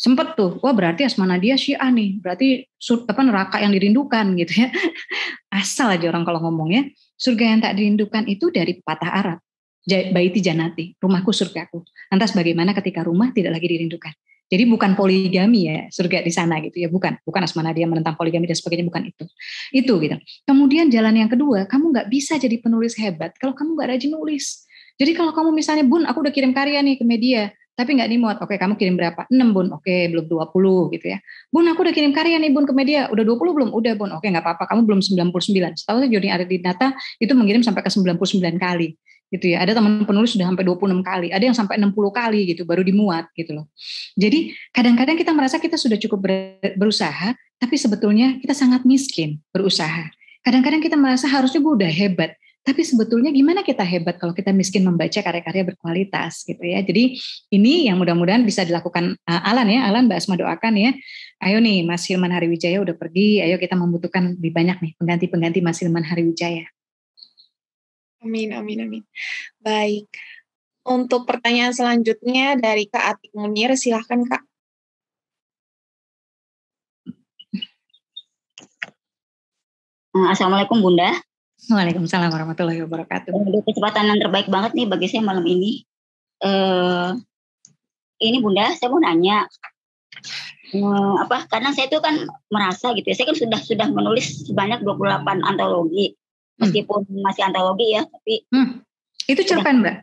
Sempet tuh, wah oh, berarti asmana dia Syiah nih, berarti sur, apa neraka yang dirindukan gitu ya. Asal aja orang kalau ngomong ya, surga yang tak dirindukan itu dari patah Arab. Baiti janati, rumahku surgaku. Lantas bagaimana ketika rumah tidak lagi dirindukan? Jadi bukan poligami ya surga di sana gitu ya bukan bukan asmana dia menentang poligami dan sebagainya bukan itu itu gitu. Kemudian jalan yang kedua kamu nggak bisa jadi penulis hebat kalau kamu nggak rajin nulis. Jadi kalau kamu misalnya bun aku udah kirim karya nih ke media tapi nggak dimuat. Oke kamu kirim berapa? 6 bun. Oke belum 20 gitu ya. Bun aku udah kirim karya nih bun ke media. Udah 20 belum? Udah bun. Oke nggak apa-apa kamu belum 99. Setahu saya di Aridinata itu mengirim sampai ke 99 kali gitu ya. Ada teman penulis sudah sampai 26 kali, ada yang sampai 60 kali gitu baru dimuat gitu loh. Jadi kadang-kadang kita merasa kita sudah cukup berusaha, tapi sebetulnya kita sangat miskin berusaha. Kadang-kadang kita merasa harusnya gue udah hebat, tapi sebetulnya gimana kita hebat kalau kita miskin membaca karya-karya berkualitas gitu ya. Jadi ini yang mudah-mudahan bisa dilakukan uh, Alan ya, Alan Mbak Asma doakan ya. Ayo nih Mas Hilman Hariwijaya udah pergi, ayo kita membutuhkan lebih banyak nih pengganti-pengganti Mas Hilman Hariwijaya. Amin, amin, amin. Baik. Untuk pertanyaan selanjutnya dari Kak Atik Munir, silahkan Kak. Hmm, Assalamualaikum Bunda. Waalaikumsalam warahmatullahi wabarakatuh. Ini kesempatan yang terbaik banget nih bagi saya malam ini. Uh, ini Bunda, saya mau nanya. Uh, apa karena saya itu kan merasa gitu ya saya kan sudah sudah menulis sebanyak 28 antologi Hmm. meskipun hmm. masih antologi ya tapi hmm. itu cerpen mbak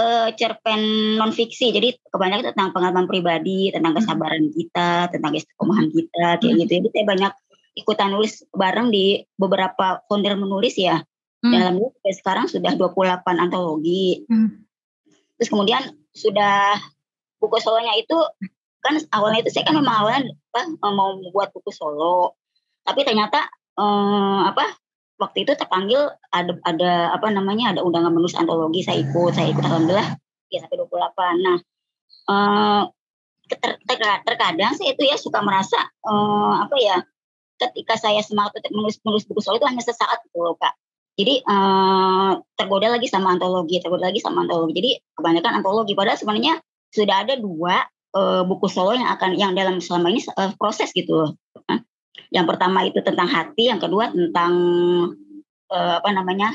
uh, cerpen non fiksi jadi kebanyakan tentang pengalaman pribadi tentang hmm. kesabaran kita tentang istiqomahan kita kayak hmm. gitu jadi saya banyak ikutan nulis bareng di beberapa founder menulis ya hmm. dalam sampai sekarang sudah 28 antologi hmm. terus kemudian sudah buku solonya itu kan awalnya itu saya kan memang awalnya apa, mau membuat buku solo tapi ternyata um, apa waktu itu terpanggil ada ada apa namanya ada undangan menulis antologi saya ikut saya ikut alhamdulillah ya sampai 28 nah eh, ter, terkadang saya itu ya suka merasa eh, apa ya ketika saya semangat untuk menulis menulis buku soal itu hanya sesaat gitu loh kak jadi eh, tergoda lagi sama antologi tergoda lagi sama antologi jadi kebanyakan antologi padahal sebenarnya sudah ada dua eh, buku solo yang akan yang dalam selama ini eh, proses gitu loh yang pertama itu tentang hati, yang kedua tentang uh, apa namanya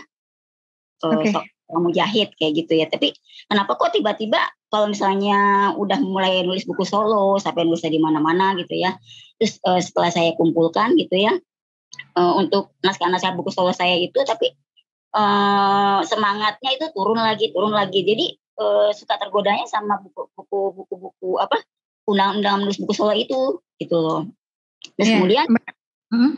uh, eh, okay. kamu jahit kayak gitu ya. Tapi kenapa kok tiba-tiba kalau misalnya udah mulai nulis buku solo sampai nulis di mana-mana gitu ya. Terus uh, setelah saya kumpulkan gitu ya uh, untuk naskah-naskah buku solo saya itu, tapi uh, semangatnya itu turun lagi, turun lagi. Jadi uh, suka tergodanya sama buku-buku buku apa undang-undang nulis buku solo itu gitu loh. Terus yeah. kemudian, mm-hmm.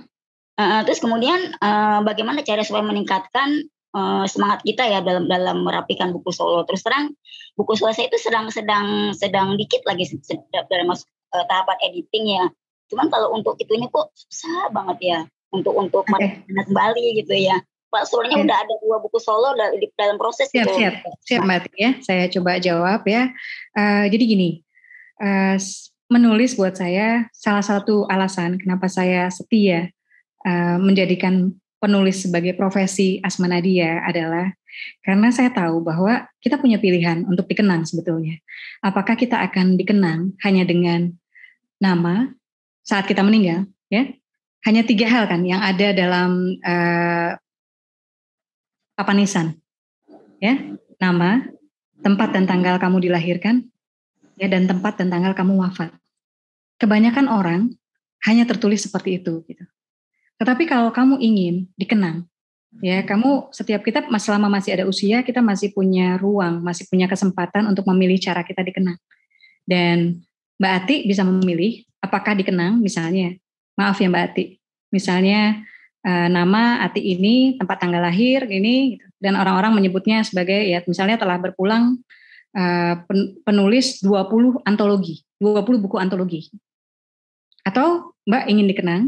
uh, terus kemudian uh, bagaimana cara supaya meningkatkan uh, semangat kita ya dalam dalam merapikan buku solo. Terus terang buku solo saya itu sedang sedang sedang dikit lagi sedang dalam masuk uh, tahapan editing ya. Cuman kalau untuk itu ini kok susah banget ya untuk untuk okay. kembali gitu ya. Pak solonya yeah. udah ada dua buku solo dalam proses siap, gitu. Siap, siap, siap ya. Saya coba jawab ya. Uh, jadi gini, uh, menulis buat saya salah satu alasan kenapa saya setia uh, menjadikan penulis sebagai profesi Asma Nadia adalah karena saya tahu bahwa kita punya pilihan untuk dikenang sebetulnya. Apakah kita akan dikenang hanya dengan nama saat kita meninggal, ya? Hanya tiga hal kan yang ada dalam uh, eh, nisan, ya? Nama, tempat dan tanggal kamu dilahirkan, ya, dan tempat dan tanggal kamu wafat. Kebanyakan orang hanya tertulis seperti itu. Gitu. Tetapi kalau kamu ingin dikenang, ya kamu setiap kita selama masih ada usia, kita masih punya ruang, masih punya kesempatan untuk memilih cara kita dikenang. Dan Mbak Ati bisa memilih apakah dikenang, misalnya, maaf ya Mbak Ati, misalnya eh, nama Ati ini, tempat tanggal lahir, ini, gitu. dan orang-orang menyebutnya sebagai ya misalnya telah berpulang Eh, penulis 20 antologi, 20 buku antologi. Atau Mbak ingin dikenang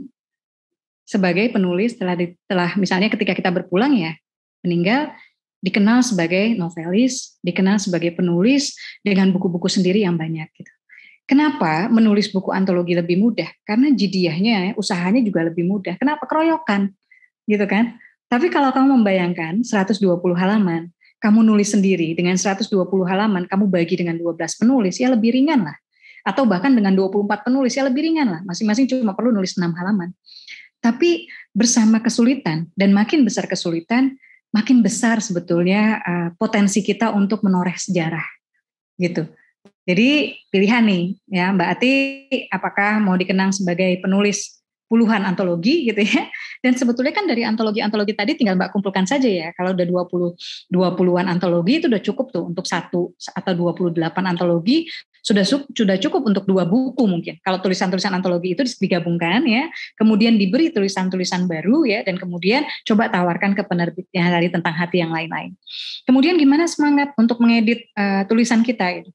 sebagai penulis telah telah misalnya ketika kita berpulang ya, meninggal dikenal sebagai novelis, dikenal sebagai penulis dengan buku-buku sendiri yang banyak gitu. Kenapa menulis buku antologi lebih mudah? Karena jidiahnya, usahanya juga lebih mudah. Kenapa keroyokan? Gitu kan? Tapi kalau kamu membayangkan 120 halaman, kamu nulis sendiri dengan 120 halaman, kamu bagi dengan 12 penulis, ya lebih ringan lah. Atau bahkan dengan 24 penulis, ya lebih ringan lah. Masing-masing cuma perlu nulis 6 halaman. Tapi bersama kesulitan, dan makin besar kesulitan, makin besar sebetulnya uh, potensi kita untuk menoreh sejarah. Gitu. Jadi pilihan nih, ya Mbak Ati, apakah mau dikenang sebagai penulis puluhan antologi gitu ya. Dan sebetulnya kan dari antologi-antologi tadi tinggal Mbak kumpulkan saja ya. Kalau udah 20 20-an antologi itu udah cukup tuh untuk satu atau 28 antologi sudah sudah cukup untuk dua buku mungkin. Kalau tulisan-tulisan antologi itu digabungkan ya, kemudian diberi tulisan-tulisan baru ya dan kemudian coba tawarkan ke penerbitnya yang dari tentang hati yang lain-lain. Kemudian gimana semangat untuk mengedit uh, tulisan kita itu?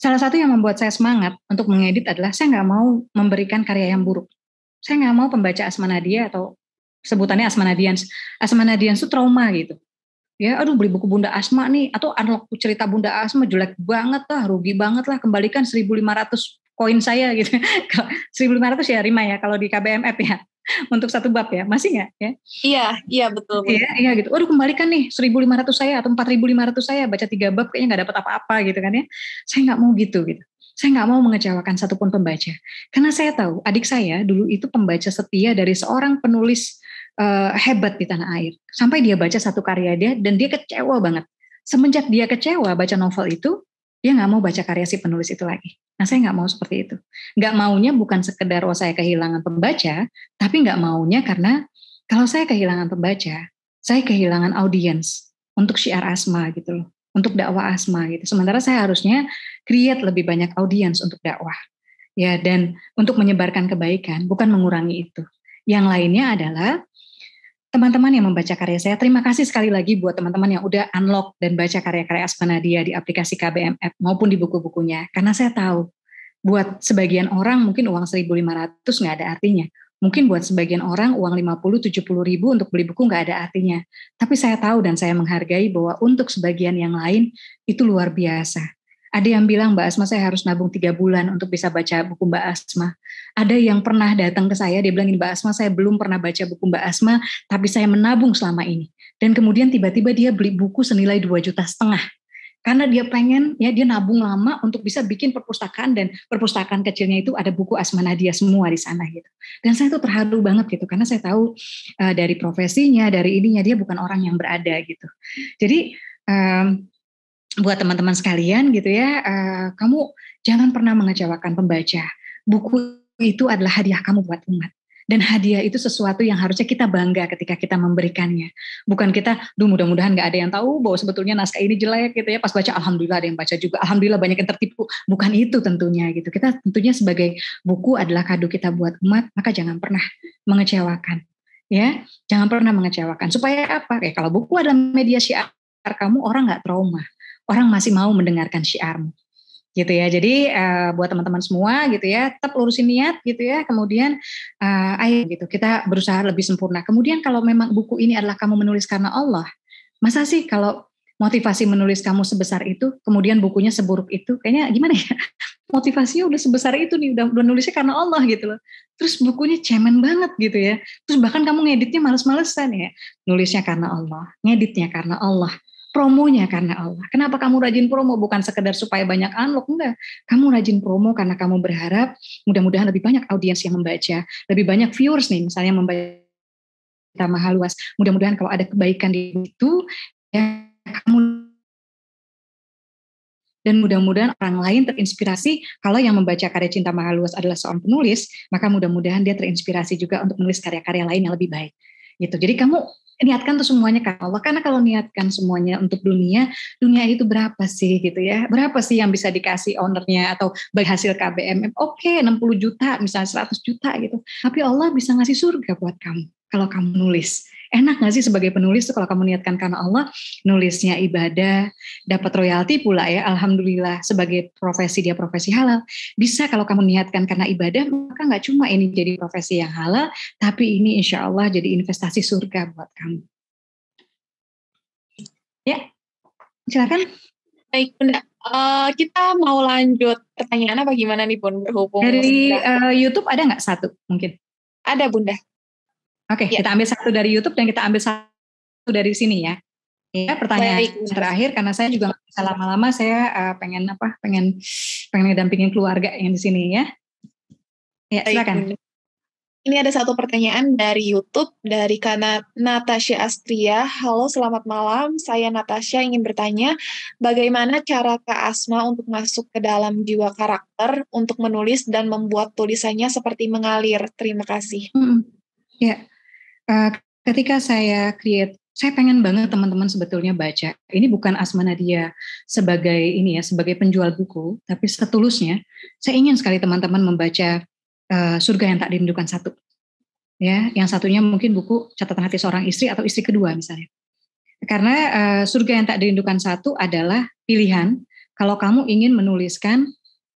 Salah satu yang membuat saya semangat untuk mengedit adalah saya nggak mau memberikan karya yang buruk. Saya nggak mau pembaca Asma Nadia atau sebutannya Asma Asma Asmanadians itu trauma gitu. Ya, aduh beli buku Bunda Asma nih, atau unlock cerita Bunda Asma jelek banget lah, rugi banget lah, kembalikan 1500 koin saya gitu. 1500 ya Rima ya, kalau di KBMF ya. untuk satu bab ya masih nggak ya iya iya betul iya iya gitu waduh kembalikan nih 1500 saya atau 4500 saya baca tiga bab kayaknya nggak dapat apa-apa gitu kan ya saya nggak mau gitu gitu saya nggak mau mengecewakan satupun pembaca karena saya tahu adik saya dulu itu pembaca setia dari seorang penulis uh, hebat di tanah air sampai dia baca satu karya dia dan dia kecewa banget semenjak dia kecewa baca novel itu dia nggak mau baca karya si penulis itu lagi. Nah saya nggak mau seperti itu. Nggak maunya bukan sekedar oh saya kehilangan pembaca, tapi nggak maunya karena kalau saya kehilangan pembaca, saya kehilangan audiens untuk syiar asma gitu loh, untuk dakwah asma gitu. Sementara saya harusnya create lebih banyak audiens untuk dakwah. Ya dan untuk menyebarkan kebaikan bukan mengurangi itu. Yang lainnya adalah teman-teman yang membaca karya saya. Terima kasih sekali lagi buat teman-teman yang udah unlock dan baca karya-karya Aspenadia di aplikasi KBM App maupun di buku-bukunya. Karena saya tahu, buat sebagian orang mungkin uang 1.500 nggak ada artinya. Mungkin buat sebagian orang uang 50-70 ribu untuk beli buku nggak ada artinya. Tapi saya tahu dan saya menghargai bahwa untuk sebagian yang lain itu luar biasa. Ada yang bilang Mbak Asma saya harus nabung tiga bulan untuk bisa baca buku Mbak Asma. Ada yang pernah datang ke saya dia bilang ini Mbak Asma saya belum pernah baca buku Mbak Asma tapi saya menabung selama ini. Dan kemudian tiba-tiba dia beli buku senilai 2 juta setengah karena dia pengen ya dia nabung lama untuk bisa bikin perpustakaan dan perpustakaan kecilnya itu ada buku Asma Nadia semua di sana gitu. Dan saya tuh terharu banget gitu karena saya tahu uh, dari profesinya, dari ininya dia bukan orang yang berada gitu. Jadi um, buat teman-teman sekalian gitu ya, uh, kamu jangan pernah mengecewakan pembaca. Buku itu adalah hadiah kamu buat umat. Dan hadiah itu sesuatu yang harusnya kita bangga ketika kita memberikannya. Bukan kita, duh mudah-mudahan gak ada yang tahu bahwa sebetulnya naskah ini jelek gitu ya. Pas baca, alhamdulillah ada yang baca juga. Alhamdulillah banyak yang tertipu. Bukan itu tentunya gitu. Kita tentunya sebagai buku adalah kado kita buat umat, maka jangan pernah mengecewakan. Ya, jangan pernah mengecewakan. Supaya apa? Ya, kalau buku adalah media syiar kamu, orang gak trauma orang masih mau mendengarkan syiarmu gitu ya. Jadi uh, buat teman-teman semua gitu ya, tetap lurusin niat gitu ya. Kemudian uh, ayo gitu kita berusaha lebih sempurna. Kemudian kalau memang buku ini adalah kamu menulis karena Allah, masa sih kalau motivasi menulis kamu sebesar itu, kemudian bukunya seburuk itu, kayaknya gimana ya? Motivasinya udah sebesar itu nih, udah, udah nulisnya karena Allah gitu loh. Terus bukunya cemen banget gitu ya. Terus bahkan kamu ngeditnya males-malesan ya. Nulisnya karena Allah, ngeditnya karena Allah promonya karena Allah. Kenapa kamu rajin promo? Bukan sekedar supaya banyak unlock, enggak. Kamu rajin promo karena kamu berharap mudah-mudahan lebih banyak audiens yang membaca, lebih banyak viewers nih misalnya membaca kita maha luas. Mudah-mudahan kalau ada kebaikan di itu, ya kamu dan mudah-mudahan orang lain terinspirasi kalau yang membaca karya Cinta Maha Luas adalah seorang penulis, maka mudah-mudahan dia terinspirasi juga untuk menulis karya-karya lain yang lebih baik. Gitu. Jadi kamu niatkan tuh semuanya ke Allah karena kalau niatkan semuanya untuk dunia dunia itu berapa sih gitu ya berapa sih yang bisa dikasih ownernya atau berhasil hasil KBM oke okay, 60 juta misalnya 100 juta gitu tapi Allah bisa ngasih surga buat kamu kalau kamu nulis enak gak sih sebagai penulis tuh kalau kamu niatkan karena Allah nulisnya ibadah dapat royalti pula ya alhamdulillah sebagai profesi dia profesi halal bisa kalau kamu niatkan karena ibadah maka nggak cuma ini jadi profesi yang halal tapi ini insya Allah jadi investasi surga buat kamu ya silakan baik bunda Uh, kita mau lanjut pertanyaan apa gimana nih pun berhubung dari uh, YouTube ada nggak satu mungkin? Ada Bunda. Oke, okay, ya. kita ambil satu dari YouTube dan kita ambil satu dari sini ya. Ya, pertanyaan Baik. terakhir karena saya juga nggak bisa lama-lama saya uh, pengen apa? Pengen pengen dampingin keluarga yang di sini ya. Ya, silakan. Ini ada satu pertanyaan dari YouTube dari Kana Natasha Astria. Halo, selamat malam. Saya Natasha ingin bertanya, bagaimana cara Kak Asma untuk masuk ke dalam jiwa karakter untuk menulis dan membuat tulisannya seperti mengalir? Terima kasih. Hmm. Ya, Eh, ketika saya create saya pengen banget teman-teman sebetulnya baca. Ini bukan Asma Nadia sebagai ini ya, sebagai penjual buku, tapi setulusnya saya ingin sekali teman-teman membaca uh, surga yang tak dirindukan satu. Ya, yang satunya mungkin buku catatan hati seorang istri atau istri kedua misalnya. Karena uh, surga yang tak dirindukan satu adalah pilihan kalau kamu ingin menuliskan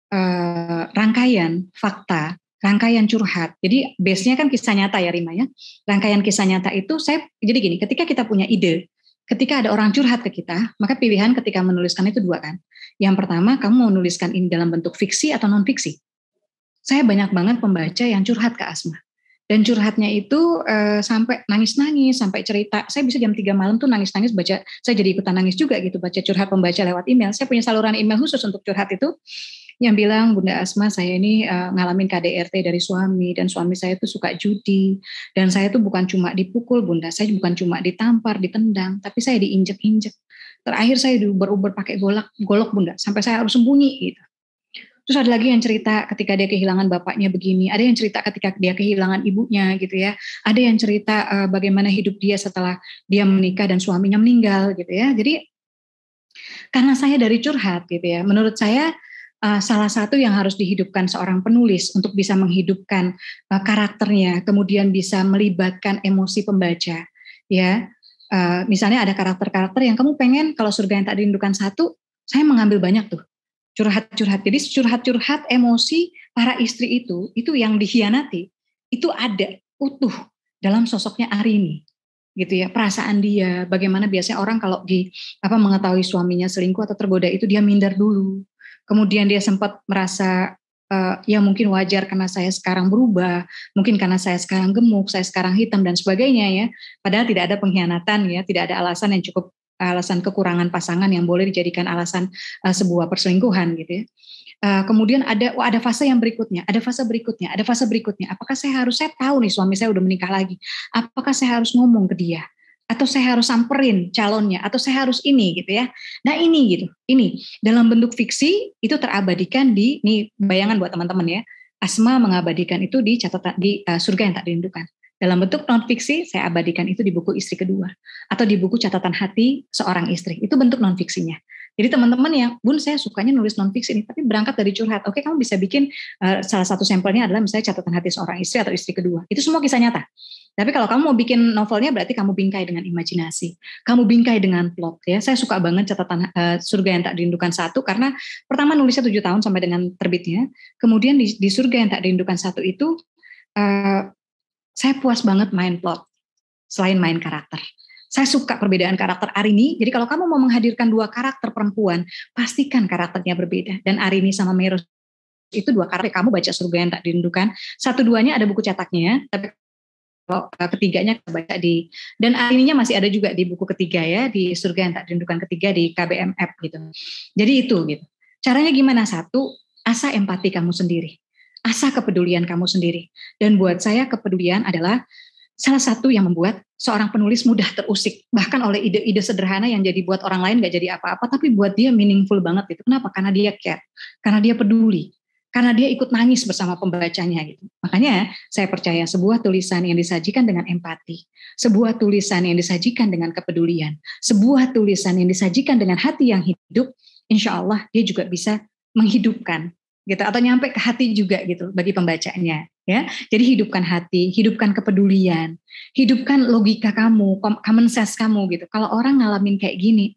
uh, rangkaian fakta rangkaian curhat. Jadi base-nya kan kisah nyata ya Rima ya. Rangkaian kisah nyata itu saya jadi gini, ketika kita punya ide, ketika ada orang curhat ke kita, maka pilihan ketika menuliskan itu dua kan. Yang pertama, kamu menuliskan ini dalam bentuk fiksi atau non fiksi. Saya banyak banget pembaca yang curhat ke Asma. Dan curhatnya itu e, sampai nangis-nangis, sampai cerita. Saya bisa jam 3 malam tuh nangis-nangis baca. Saya jadi ikutan nangis juga gitu baca curhat pembaca lewat email. Saya punya saluran email khusus untuk curhat itu yang bilang Bunda Asma saya ini uh, ngalamin KDRT dari suami dan suami saya itu suka judi dan saya itu bukan cuma dipukul Bunda, saya bukan cuma ditampar, ditendang, tapi saya diinjek-injek. Terakhir saya diuber-uber pakai golok, golok Bunda, sampai saya harus sembunyi gitu. Terus ada lagi yang cerita ketika dia kehilangan bapaknya begini, ada yang cerita ketika dia kehilangan ibunya gitu ya, ada yang cerita uh, bagaimana hidup dia setelah dia menikah dan suaminya meninggal gitu ya. Jadi karena saya dari curhat gitu ya, menurut saya uh, salah satu yang harus dihidupkan seorang penulis untuk bisa menghidupkan uh, karakternya, kemudian bisa melibatkan emosi pembaca, ya. Uh, misalnya ada karakter-karakter yang kamu pengen kalau surga yang tak dirindukan satu, saya mengambil banyak tuh curhat-curhat. Jadi curhat-curhat emosi para istri itu, itu yang dikhianati, itu ada utuh dalam sosoknya Arini gitu ya perasaan dia bagaimana biasanya orang kalau di apa mengetahui suaminya selingkuh atau tergoda itu dia minder dulu kemudian dia sempat merasa uh, ya mungkin wajar karena saya sekarang berubah, mungkin karena saya sekarang gemuk, saya sekarang hitam dan sebagainya ya. Padahal tidak ada pengkhianatan ya, tidak ada alasan yang cukup alasan kekurangan pasangan yang boleh dijadikan alasan uh, sebuah perselingkuhan gitu ya. Uh, kemudian ada oh ada fase yang berikutnya, ada fase berikutnya, ada fase berikutnya. Apakah saya harus saya tahu nih suami saya udah menikah lagi? Apakah saya harus ngomong ke dia? atau saya harus samperin calonnya atau saya harus ini gitu ya. Nah, ini gitu. Ini dalam bentuk fiksi itu terabadikan di nih bayangan buat teman-teman ya. Asma mengabadikan itu di catatan di uh, surga yang tak dirindukan. Dalam bentuk non fiksi saya abadikan itu di buku istri kedua atau di buku catatan hati seorang istri. Itu bentuk non fiksinya. Jadi teman-teman yang, Bun saya sukanya nulis non-fiksi ini, tapi berangkat dari curhat. Oke kamu bisa bikin uh, salah satu sampelnya adalah misalnya catatan hati seorang istri atau istri kedua. Itu semua kisah nyata. Tapi kalau kamu mau bikin novelnya berarti kamu bingkai dengan imajinasi, kamu bingkai dengan plot ya. Saya suka banget catatan uh, surga yang tak dirindukan satu karena pertama nulisnya tujuh tahun sampai dengan terbitnya, kemudian di, di surga yang tak dirindukan satu itu uh, saya puas banget main plot selain main karakter. Saya suka perbedaan karakter Arini. Jadi kalau kamu mau menghadirkan dua karakter perempuan, pastikan karakternya berbeda. Dan Arini sama Meros itu dua karakter. Kamu baca surga yang tak dirindukan. Satu duanya ada buku cetaknya, ya, tapi kalau eh, ketiganya baca di dan Arininya masih ada juga di buku ketiga ya di surga yang tak dirindukan ketiga di KBM app gitu. Jadi itu gitu. Caranya gimana? Satu, asa empati kamu sendiri. Asa kepedulian kamu sendiri. Dan buat saya kepedulian adalah salah satu yang membuat seorang penulis mudah terusik bahkan oleh ide-ide sederhana yang jadi buat orang lain nggak jadi apa-apa tapi buat dia meaningful banget gitu kenapa karena dia care karena dia peduli karena dia ikut nangis bersama pembacanya gitu makanya saya percaya sebuah tulisan yang disajikan dengan empati sebuah tulisan yang disajikan dengan kepedulian sebuah tulisan yang disajikan dengan hati yang hidup insya Allah dia juga bisa menghidupkan gitu atau nyampe ke hati juga gitu bagi pembacanya ya. Jadi hidupkan hati, hidupkan kepedulian, hidupkan logika kamu, common sense kamu gitu. Kalau orang ngalamin kayak gini,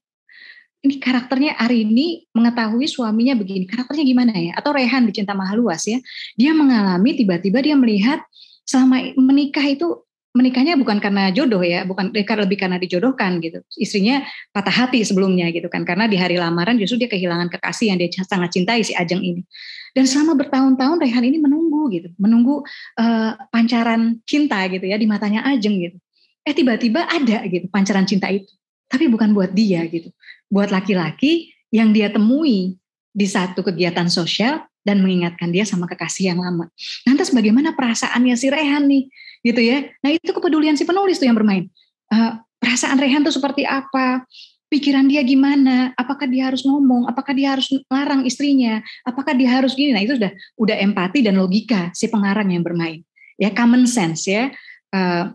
ini karakternya hari ini mengetahui suaminya begini, karakternya gimana ya? Atau Rehan dicinta Cinta Maha Luas ya, dia mengalami tiba-tiba dia melihat selama menikah itu menikahnya bukan karena jodoh ya, bukan dekat eh, lebih karena dijodohkan gitu. Istrinya patah hati sebelumnya gitu kan, karena di hari lamaran justru dia kehilangan kekasih yang dia sangat cintai si Ajeng ini. Dan selama bertahun-tahun Rehan ini menunggu gitu, menunggu uh, pancaran cinta gitu ya di matanya Ajeng gitu. Eh tiba-tiba ada gitu pancaran cinta itu, tapi bukan buat dia gitu, buat laki-laki yang dia temui di satu kegiatan sosial dan mengingatkan dia sama kekasih yang lama. Nanti bagaimana perasaannya si Rehan nih gitu ya? Nah itu kepedulian si penulis tuh yang bermain. Uh, perasaan Rehan tuh seperti apa? pikiran dia gimana, apakah dia harus ngomong, apakah dia harus larang istrinya, apakah dia harus gini. Nah, itu sudah udah empati dan logika si pengarang yang bermain. Ya common sense ya. Uh,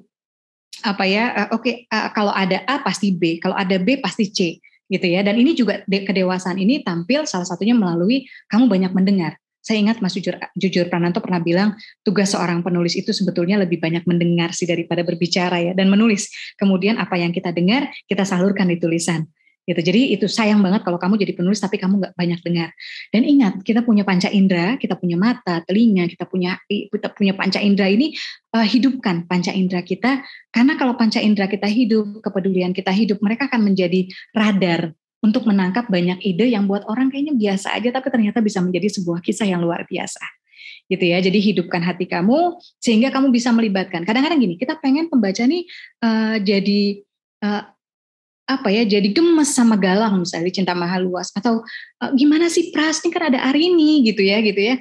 apa ya? Uh, Oke, okay, uh, eh, kalau ada A pasti B, kalau ada B pasti C gitu ya. Dan ini juga kedewasaan ini tampil salah satunya melalui kamu banyak mendengar saya ingat Mas Jujur, Jujur Prananto pernah bilang tugas seorang penulis itu sebetulnya lebih banyak mendengar sih daripada berbicara ya dan menulis. Kemudian apa yang kita dengar kita salurkan di tulisan. Gitu. Jadi itu sayang banget kalau kamu jadi penulis tapi kamu nggak banyak dengar. Dan ingat kita punya panca indera, kita punya mata, telinga, kita punya kita punya panca indera ini uh, hidupkan panca indera kita karena kalau panca indera kita hidup, kepedulian kita hidup, mereka akan menjadi radar untuk menangkap banyak ide yang buat orang kayaknya biasa aja tapi ternyata bisa menjadi sebuah kisah yang luar biasa gitu ya jadi hidupkan hati kamu sehingga kamu bisa melibatkan kadang-kadang gini kita pengen pembaca nih uh, jadi uh, apa ya jadi gemes sama galang misalnya cinta mahal luas atau uh, gimana sih pras ini kan ada Arini gitu ya gitu ya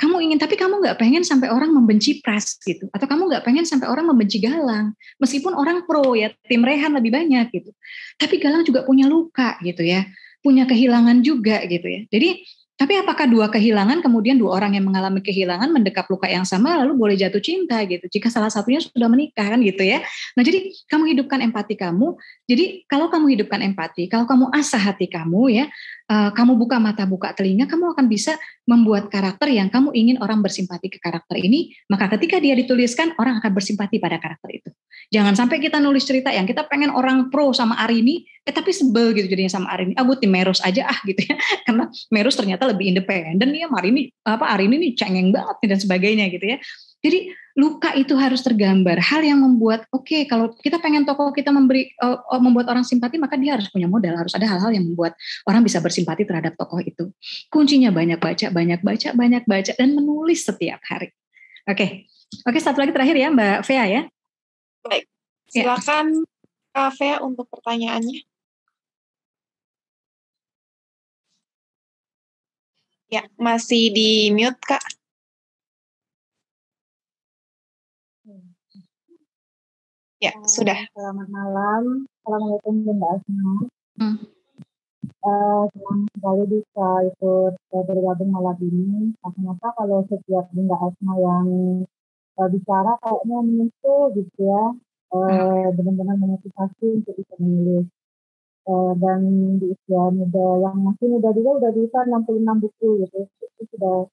kamu ingin tapi kamu nggak pengen sampai orang membenci pres gitu atau kamu nggak pengen sampai orang membenci Galang meskipun orang pro ya tim Rehan lebih banyak gitu tapi Galang juga punya luka gitu ya punya kehilangan juga gitu ya jadi tapi apakah dua kehilangan kemudian dua orang yang mengalami kehilangan mendekap luka yang sama lalu boleh jatuh cinta gitu jika salah satunya sudah menikah kan gitu ya. Nah jadi kamu hidupkan empati kamu. Jadi kalau kamu hidupkan empati, kalau kamu asah hati kamu ya, Eh, kamu buka mata, buka telinga, kamu akan bisa membuat karakter yang kamu ingin orang bersimpati ke karakter ini. Maka ketika dia dituliskan, orang akan bersimpati pada karakter itu. Jangan sampai kita nulis cerita yang kita pengen orang pro sama Arini, eh tapi sebel gitu jadinya sama Arini. Ah gue tim Meros aja ah gitu ya, karena merus ternyata lebih independen ya, Marini apa Arini ini cengeng banget dan sebagainya gitu ya. Jadi luka itu harus tergambar. Hal yang membuat oke okay, kalau kita pengen toko kita memberi uh, membuat orang simpati maka dia harus punya modal, harus ada hal-hal yang membuat orang bisa bersimpati terhadap toko itu. Kuncinya banyak baca, banyak baca, banyak baca dan menulis setiap hari. Oke. Okay. Oke, okay, satu lagi terakhir ya Mbak Fea ya. Baik. Ya. Silakan ya. Kak Fea untuk pertanyaannya. Ya, masih di mute Kak. Ya, uh, sudah. Selamat malam. Assalamualaikum Bunda Asma. Hmm. Uh, senang sekali bisa ikut uh, bergabung malam ini. Nah, kenapa kalau setiap Bunda Asma yang uh, bicara kayaknya muncul gitu ya, uh, benar-benar memotivasi untuk bisa menulis. Uh, dan di usia muda yang masih muda juga udah bisa 66 buku gitu itu sudah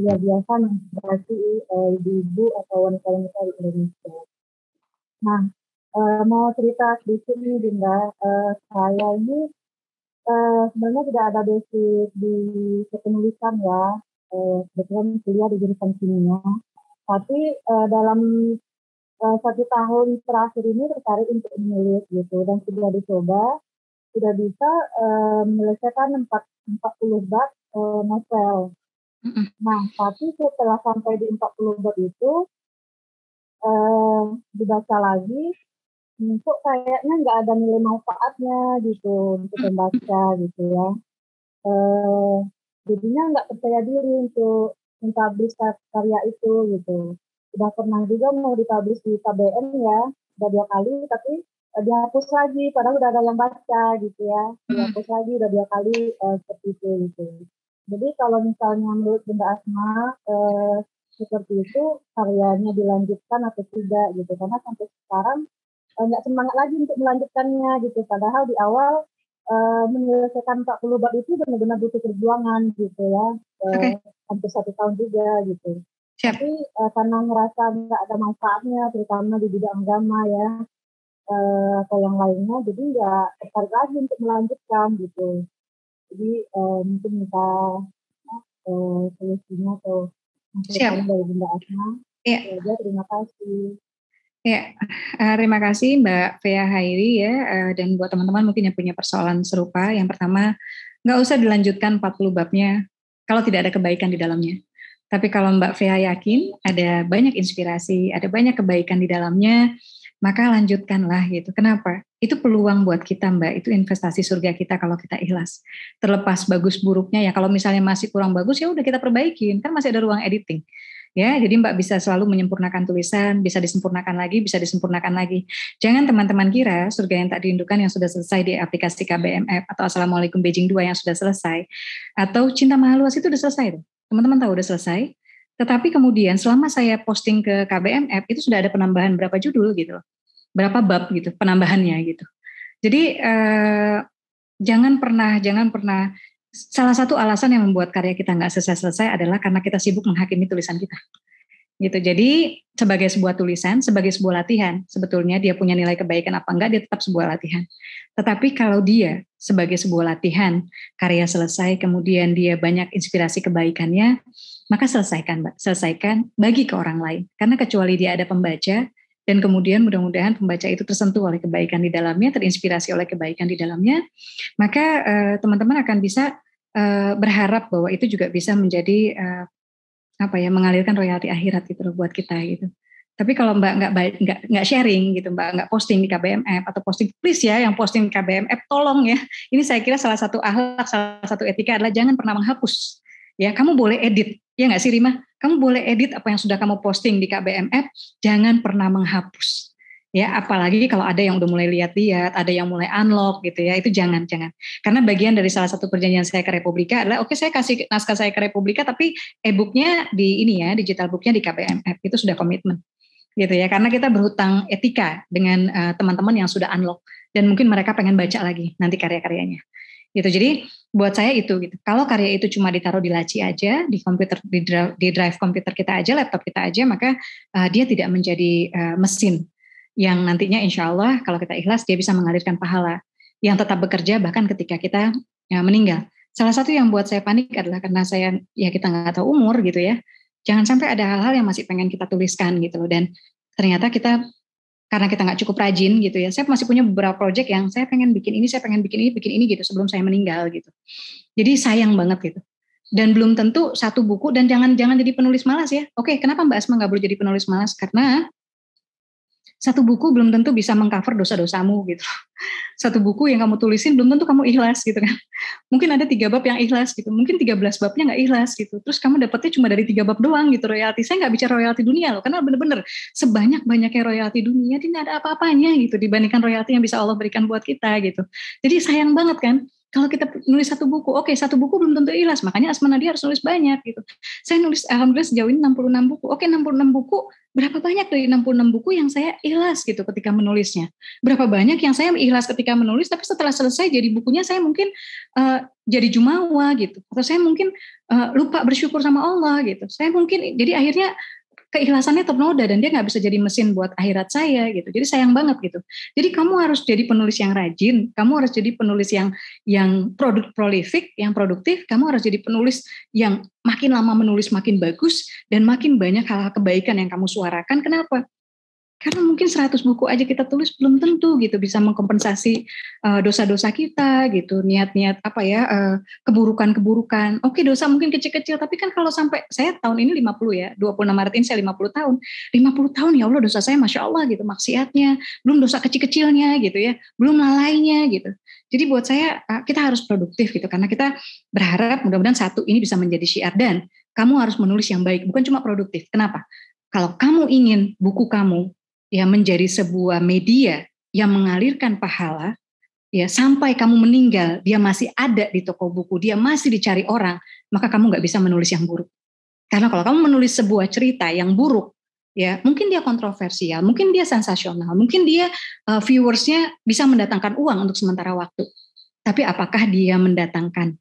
luar biasa berarti uh, ibu-ibu atau wanita-wanita di Indonesia Nah, uh, mau cerita di sini Dinda, uh, saya ini uh, sebenarnya tidak ada basic di kepenulisan ya, uh, kebetulan kuliah di jurusan kimia. Tapi uh, dalam uh, satu tahun terakhir ini tertarik untuk menulis gitu dan sudah dicoba, sudah bisa uh, menyelesaikan 40 bab uh, novel. Nah, tapi setelah sampai di 40 bab itu, eh, dibaca lagi untuk hmm, kayaknya nggak ada nilai manfaatnya gitu untuk hmm. membaca gitu ya eh, jadinya nggak percaya diri untuk mempublish karya itu gitu sudah pernah juga mau dipublish di KBM ya udah dua kali tapi eh, dihapus lagi padahal udah ada yang baca gitu ya hmm. dihapus lagi udah dua kali eh, seperti itu gitu jadi kalau misalnya menurut Bunda Asma eh, seperti itu karyanya dilanjutkan atau tidak gitu karena sampai sekarang eh, nggak semangat lagi untuk melanjutkannya gitu padahal di awal eh, menyelesaikan 40 bab itu benar-benar butuh perjuangan gitu ya eh, okay. hampir satu tahun juga gitu Siap. tapi eh, karena ngerasa nggak ada manfaatnya terutama di bidang agama ya eh, atau yang lainnya jadi ya tertarik lagi untuk melanjutkan gitu jadi eh, mungkin kita eh, solusinya atau Siap. Dari Bunda Iya. terima kasih. Ya, uh, terima kasih Mbak Fea Hairi ya, uh, dan buat teman-teman mungkin yang punya persoalan serupa, yang pertama, nggak usah dilanjutkan 40 babnya kalau tidak ada kebaikan di dalamnya. Tapi kalau Mbak Fea yakin ada banyak inspirasi, ada banyak kebaikan di dalamnya, maka lanjutkanlah gitu. Kenapa? Itu peluang buat kita Mbak, itu investasi surga kita kalau kita ikhlas. Terlepas bagus buruknya ya, kalau misalnya masih kurang bagus ya udah kita perbaikin, kan masih ada ruang editing. Ya, jadi Mbak bisa selalu menyempurnakan tulisan, bisa disempurnakan lagi, bisa disempurnakan lagi. Jangan teman-teman kira surga yang tak diindukan yang sudah selesai di aplikasi KBMF atau Assalamualaikum Beijing 2 yang sudah selesai atau Cinta Maha Luas itu sudah selesai Teman-teman tahu sudah selesai, tetapi kemudian selama saya posting ke KBM app itu sudah ada penambahan berapa judul gitu, berapa bab gitu, penambahannya gitu. Jadi eh, jangan pernah, jangan pernah. Salah satu alasan yang membuat karya kita nggak selesai-selesai adalah karena kita sibuk menghakimi tulisan kita gitu. Jadi sebagai sebuah tulisan, sebagai sebuah latihan, sebetulnya dia punya nilai kebaikan apa enggak, dia tetap sebuah latihan. Tetapi kalau dia sebagai sebuah latihan, karya selesai, kemudian dia banyak inspirasi kebaikannya, maka selesaikan, Selesaikan bagi ke orang lain. Karena kecuali dia ada pembaca, dan kemudian mudah-mudahan pembaca itu tersentuh oleh kebaikan di dalamnya, terinspirasi oleh kebaikan di dalamnya, maka eh, teman-teman eh, akan bisa eh, berharap bahwa itu juga bisa menjadi eh, apa ya mengalirkan royalti akhirat gitu loh buat kita gitu. Tapi kalau Mbak nggak nggak nggak sharing gitu, Mbak nggak posting di KBMF atau posting please ya yang posting di KBMF tolong ya. Ini saya kira salah satu akhlak, salah satu etika adalah jangan pernah menghapus. Ya, kamu boleh edit, ya nggak sih Rima? Kamu boleh edit apa yang sudah kamu posting di KBMF, jangan pernah menghapus ya apalagi kalau ada yang udah mulai lihat-lihat ada yang mulai unlock gitu ya itu jangan jangan karena bagian dari salah satu perjanjian saya ke Republika adalah oke okay, saya kasih naskah saya ke Republika tapi e-booknya di ini ya digital booknya di KBMF itu sudah komitmen gitu ya karena kita berhutang etika dengan eh, teman-teman uh, yang sudah unlock dan mungkin mereka pengen baca lagi nanti karya-karyanya gitu jadi buat saya itu gitu kalau karya itu cuma ditaruh di laci aja di komputer di drive, di drive komputer kita aja laptop kita aja maka uh, dia tidak menjadi uh, mesin yang nantinya insya Allah kalau kita ikhlas dia bisa mengalirkan pahala yang tetap bekerja bahkan ketika kita ya, meninggal. Salah satu yang buat saya panik adalah karena saya ya kita nggak tahu umur gitu ya. Jangan sampai ada hal-hal yang masih pengen kita tuliskan gitu loh dan ternyata kita karena kita nggak cukup rajin gitu ya. Saya masih punya beberapa project yang saya pengen bikin ini, saya pengen bikin ini, bikin ini gitu sebelum saya meninggal gitu. Jadi sayang banget gitu. Dan belum tentu satu buku dan jangan jangan jadi penulis malas ya. Oke, kenapa Mbak Asma nggak boleh jadi penulis malas? Karena satu buku belum tentu bisa mengcover dosa-dosamu gitu. Satu buku yang kamu tulisin belum tentu kamu ikhlas gitu kan. Mungkin ada tiga bab yang ikhlas gitu. Mungkin tiga belas babnya nggak ikhlas gitu. Terus kamu dapetnya cuma dari tiga bab doang gitu royalti. Saya nggak bicara royalti dunia loh. Karena bener-bener sebanyak-banyaknya royalti dunia tidak ada apa-apanya gitu. Dibandingkan royalti yang bisa Allah berikan buat kita gitu. Jadi sayang banget kan kalau kita nulis satu buku, oke okay, satu buku belum tentu ikhlas, makanya Asma Nadia harus nulis banyak gitu. Saya nulis alhamdulillah sejauh ini 66 buku. Oke, okay, 66 buku, berapa banyak dari 66 buku yang saya ikhlas gitu ketika menulisnya? Berapa banyak yang saya ikhlas ketika menulis tapi setelah selesai jadi bukunya saya mungkin uh, jadi jumawa gitu. Atau saya mungkin uh, lupa bersyukur sama Allah gitu. Saya mungkin jadi akhirnya keikhlasannya ternoda dan dia nggak bisa jadi mesin buat akhirat saya gitu. Jadi sayang banget gitu. Jadi kamu harus jadi penulis yang rajin, kamu harus jadi penulis yang yang produk prolific, yang produktif, kamu harus jadi penulis yang makin lama menulis makin bagus dan makin banyak hal-hal kebaikan yang kamu suarakan. Kenapa? karena mungkin 100 buku aja kita tulis belum tentu gitu bisa mengkompensasi eh, dosa-dosa uh, kita gitu niat-niat apa ya keburukan eh, keburukan-keburukan oke dosa mungkin kecil-kecil tapi kan kalau sampai saya tahun ini 50 ya 26 Maret ini saya 50 tahun 50 tahun ya Allah dosa saya Masya Allah gitu maksiatnya belum dosa kecil-kecilnya gitu ya belum lalainya gitu jadi buat saya eh, kita harus produktif gitu karena kita berharap mudah-mudahan satu ini bisa menjadi syiar dan kamu harus menulis yang baik bukan cuma produktif kenapa kalau kamu ingin buku kamu ya menjadi sebuah media yang mengalirkan pahala ya sampai kamu meninggal dia masih ada di toko buku dia masih dicari orang maka kamu nggak bisa menulis yang buruk karena kalau kamu menulis sebuah cerita yang buruk ya mungkin dia kontroversial mungkin dia sensasional mungkin dia uh, viewersnya bisa mendatangkan uang untuk sementara waktu tapi apakah dia mendatangkan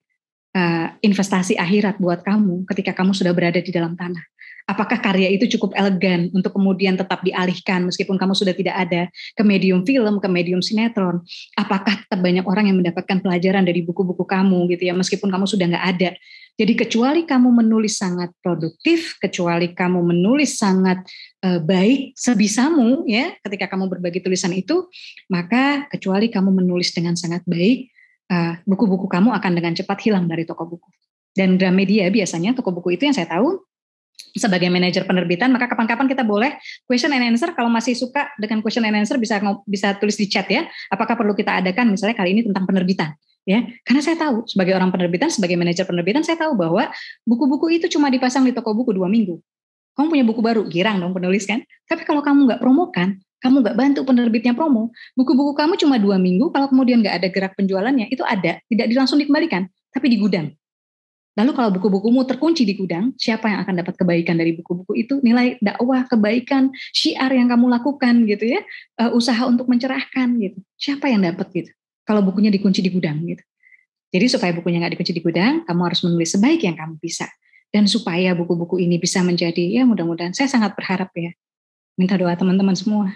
uh, investasi akhirat buat kamu ketika kamu sudah berada di dalam tanah apakah karya itu cukup elegan untuk kemudian tetap dialihkan meskipun kamu sudah tidak ada ke medium film, ke medium sinetron, apakah tetap banyak orang yang mendapatkan pelajaran dari buku-buku kamu gitu ya meskipun kamu sudah nggak ada. Jadi kecuali kamu menulis sangat produktif, kecuali kamu menulis sangat e, baik sebisamu ya ketika kamu berbagi tulisan itu, maka kecuali kamu menulis dengan sangat baik, buku eh, buku-buku kamu akan dengan cepat hilang dari toko buku. Dan Gramedia biasanya toko buku itu yang saya tahu sebagai manajer penerbitan maka kapan-kapan kita boleh question and answer kalau masih suka dengan question and answer bisa bisa tulis di chat ya apakah perlu kita adakan misalnya kali ini tentang penerbitan ya karena saya tahu sebagai orang penerbitan sebagai manajer penerbitan saya tahu bahwa buku-buku itu cuma dipasang di toko buku dua minggu kamu punya buku baru girang dong penulis kan tapi kalau kamu nggak promokan kamu nggak bantu penerbitnya promo buku-buku kamu cuma dua minggu kalau kemudian nggak ada gerak penjualannya itu ada tidak langsung dikembalikan tapi di gudang Lalu kalau buku-bukumu terkunci di gudang, siapa yang akan dapat kebaikan dari buku-buku itu? Nilai dakwah, kebaikan, syiar yang kamu lakukan gitu ya, uh, usaha untuk mencerahkan gitu. Siapa yang dapat gitu? Kalau bukunya dikunci di gudang gitu. Jadi supaya bukunya nggak dikunci di gudang, kamu harus menulis sebaik yang kamu bisa. Dan supaya buku-buku ini bisa menjadi, ya mudah-mudahan saya sangat berharap ya, minta doa teman-teman semua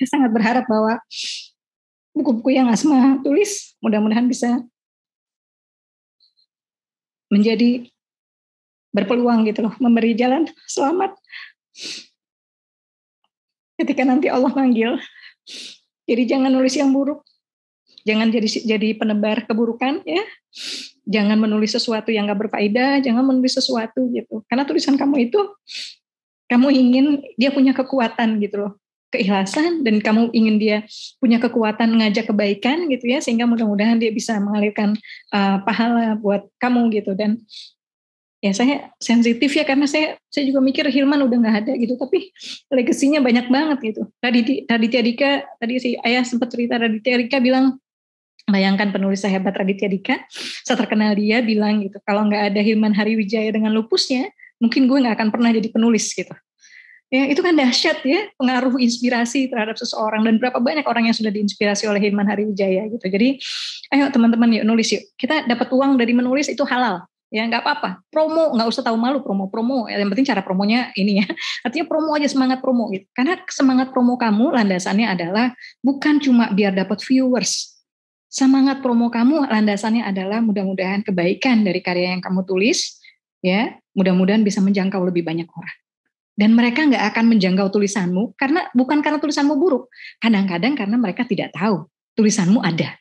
saya sangat berharap bahwa buku-buku yang Asma tulis mudah-mudahan bisa menjadi berpeluang gitu loh, memberi jalan selamat ketika nanti Allah manggil. Jadi jangan nulis yang buruk. Jangan jadi jadi penebar keburukan ya. Jangan menulis sesuatu yang gak berfaedah, jangan menulis sesuatu gitu. Karena tulisan kamu itu kamu ingin dia punya kekuatan gitu loh keikhlasan dan kamu ingin dia punya kekuatan ngajak kebaikan gitu ya sehingga mudah-mudahan dia bisa mengalirkan uh, pahala buat kamu gitu dan ya saya sensitif ya karena saya saya juga mikir Hilman udah nggak ada gitu tapi legasinya banyak banget gitu tadi tadi Tadika tadi si ayah sempat cerita tadi Dika bilang bayangkan penulis sehebat Raditya Dika saya terkenal dia bilang gitu kalau nggak ada Hilman Hariwijaya dengan lupusnya mungkin gue nggak akan pernah jadi penulis gitu Ya, itu kan dahsyat ya pengaruh inspirasi terhadap seseorang dan berapa banyak orang yang sudah diinspirasi oleh Hilman Hariwijaya gitu. Jadi ayo teman-teman yuk nulis yuk. Kita dapat uang dari menulis itu halal ya nggak apa-apa promo nggak usah tahu malu promo promo yang penting cara promonya ini ya artinya promo aja semangat promo gitu karena semangat promo kamu landasannya adalah bukan cuma biar dapat viewers semangat promo kamu landasannya adalah mudah-mudahan kebaikan dari karya yang kamu tulis ya mudah-mudahan bisa menjangkau lebih banyak orang dan mereka nggak akan menjangkau tulisanmu karena bukan karena tulisanmu buruk, kadang-kadang karena mereka tidak tahu tulisanmu ada.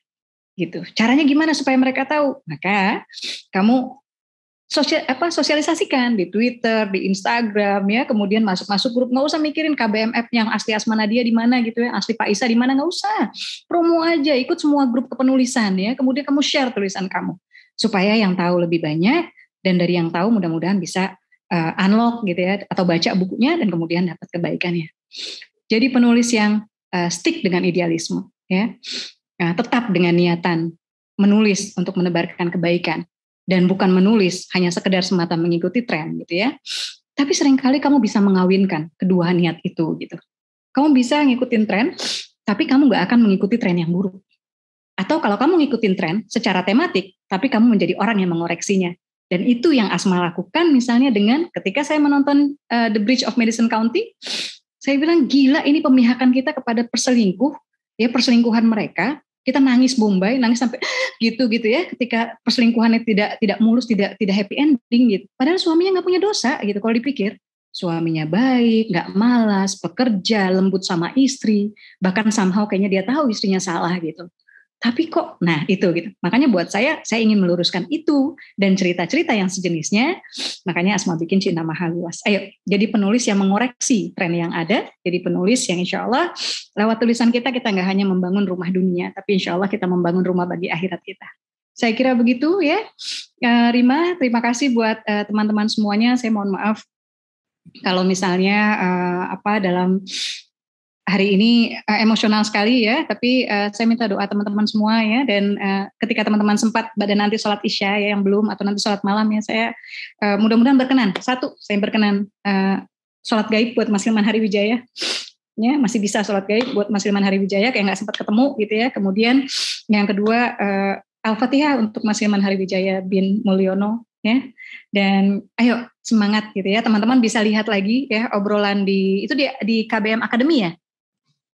Gitu. Caranya gimana supaya mereka tahu? Maka kamu sosial apa sosialisasikan di Twitter, di Instagram ya, kemudian masuk-masuk grup nggak usah mikirin KBMF yang asli Asmana dia di mana gitu ya, asli Pak Isa di mana nggak usah. Promo aja, ikut semua grup kepenulisan ya, kemudian kamu share tulisan kamu supaya yang tahu lebih banyak dan dari yang tahu mudah-mudahan bisa uh, unlock gitu ya atau baca bukunya dan kemudian dapat kebaikannya. Jadi penulis yang uh, stick dengan idealisme ya. Nah, tetap dengan niatan menulis untuk menebarkan kebaikan dan bukan menulis hanya sekedar semata mengikuti tren gitu ya. Tapi seringkali kamu bisa mengawinkan kedua niat itu gitu. Kamu bisa ngikutin tren, tapi kamu nggak akan mengikuti tren yang buruk. Atau kalau kamu ngikutin tren secara tematik, tapi kamu menjadi orang yang mengoreksinya. Dan itu yang Asma lakukan misalnya dengan ketika saya menonton uh, The Bridge of Madison County, saya bilang gila ini pemihakan kita kepada perselingkuh, ya perselingkuhan mereka. Kita nangis Bombay, nangis sampai gitu gitu ya ketika perselingkuhannya tidak tidak mulus, tidak tidak happy ending gitu. Padahal suaminya nggak punya dosa gitu kalau dipikir. Suaminya baik, nggak malas, pekerja, lembut sama istri, bahkan somehow kayaknya dia tahu istrinya salah gitu tapi kok nah itu gitu makanya buat saya saya ingin meluruskan itu dan cerita-cerita yang sejenisnya makanya Asma bikin Cinta mahal Luas ayo jadi penulis yang mengoreksi tren yang ada jadi penulis yang insya Allah lewat tulisan kita kita nggak hanya membangun rumah dunia tapi insya Allah kita membangun rumah bagi akhirat kita saya kira begitu ya eh, Rima terima kasih buat eh, teman-teman semuanya saya mohon maaf kalau misalnya eh, apa dalam hari ini uh, emosional sekali ya, tapi uh, saya minta doa teman-teman semua ya, dan uh, ketika teman-teman sempat pada nanti sholat isya ya yang belum atau nanti sholat malam ya, saya uh, mudah-mudahan berkenan. Satu, saya berkenan uh, sholat gaib buat Mas Hilman Hari Wijaya. Ya, masih bisa sholat gaib buat Mas Hilman Hari Wijaya, kayak nggak sempat ketemu gitu ya. Kemudian yang kedua, uh, Al-Fatihah untuk Mas Hilman Hari Wijaya bin Mulyono ya. Dan ayo semangat gitu ya, teman-teman bisa lihat lagi ya obrolan di itu di di KBM Akademi ya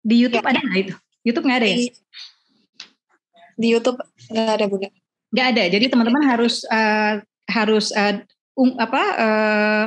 di YouTube ya. ada nggak itu? YouTube nggak ada ya? Di, YouTube nggak ada bunda. Nggak ada. Jadi teman-teman harus uh, harus uh, um, apa uh,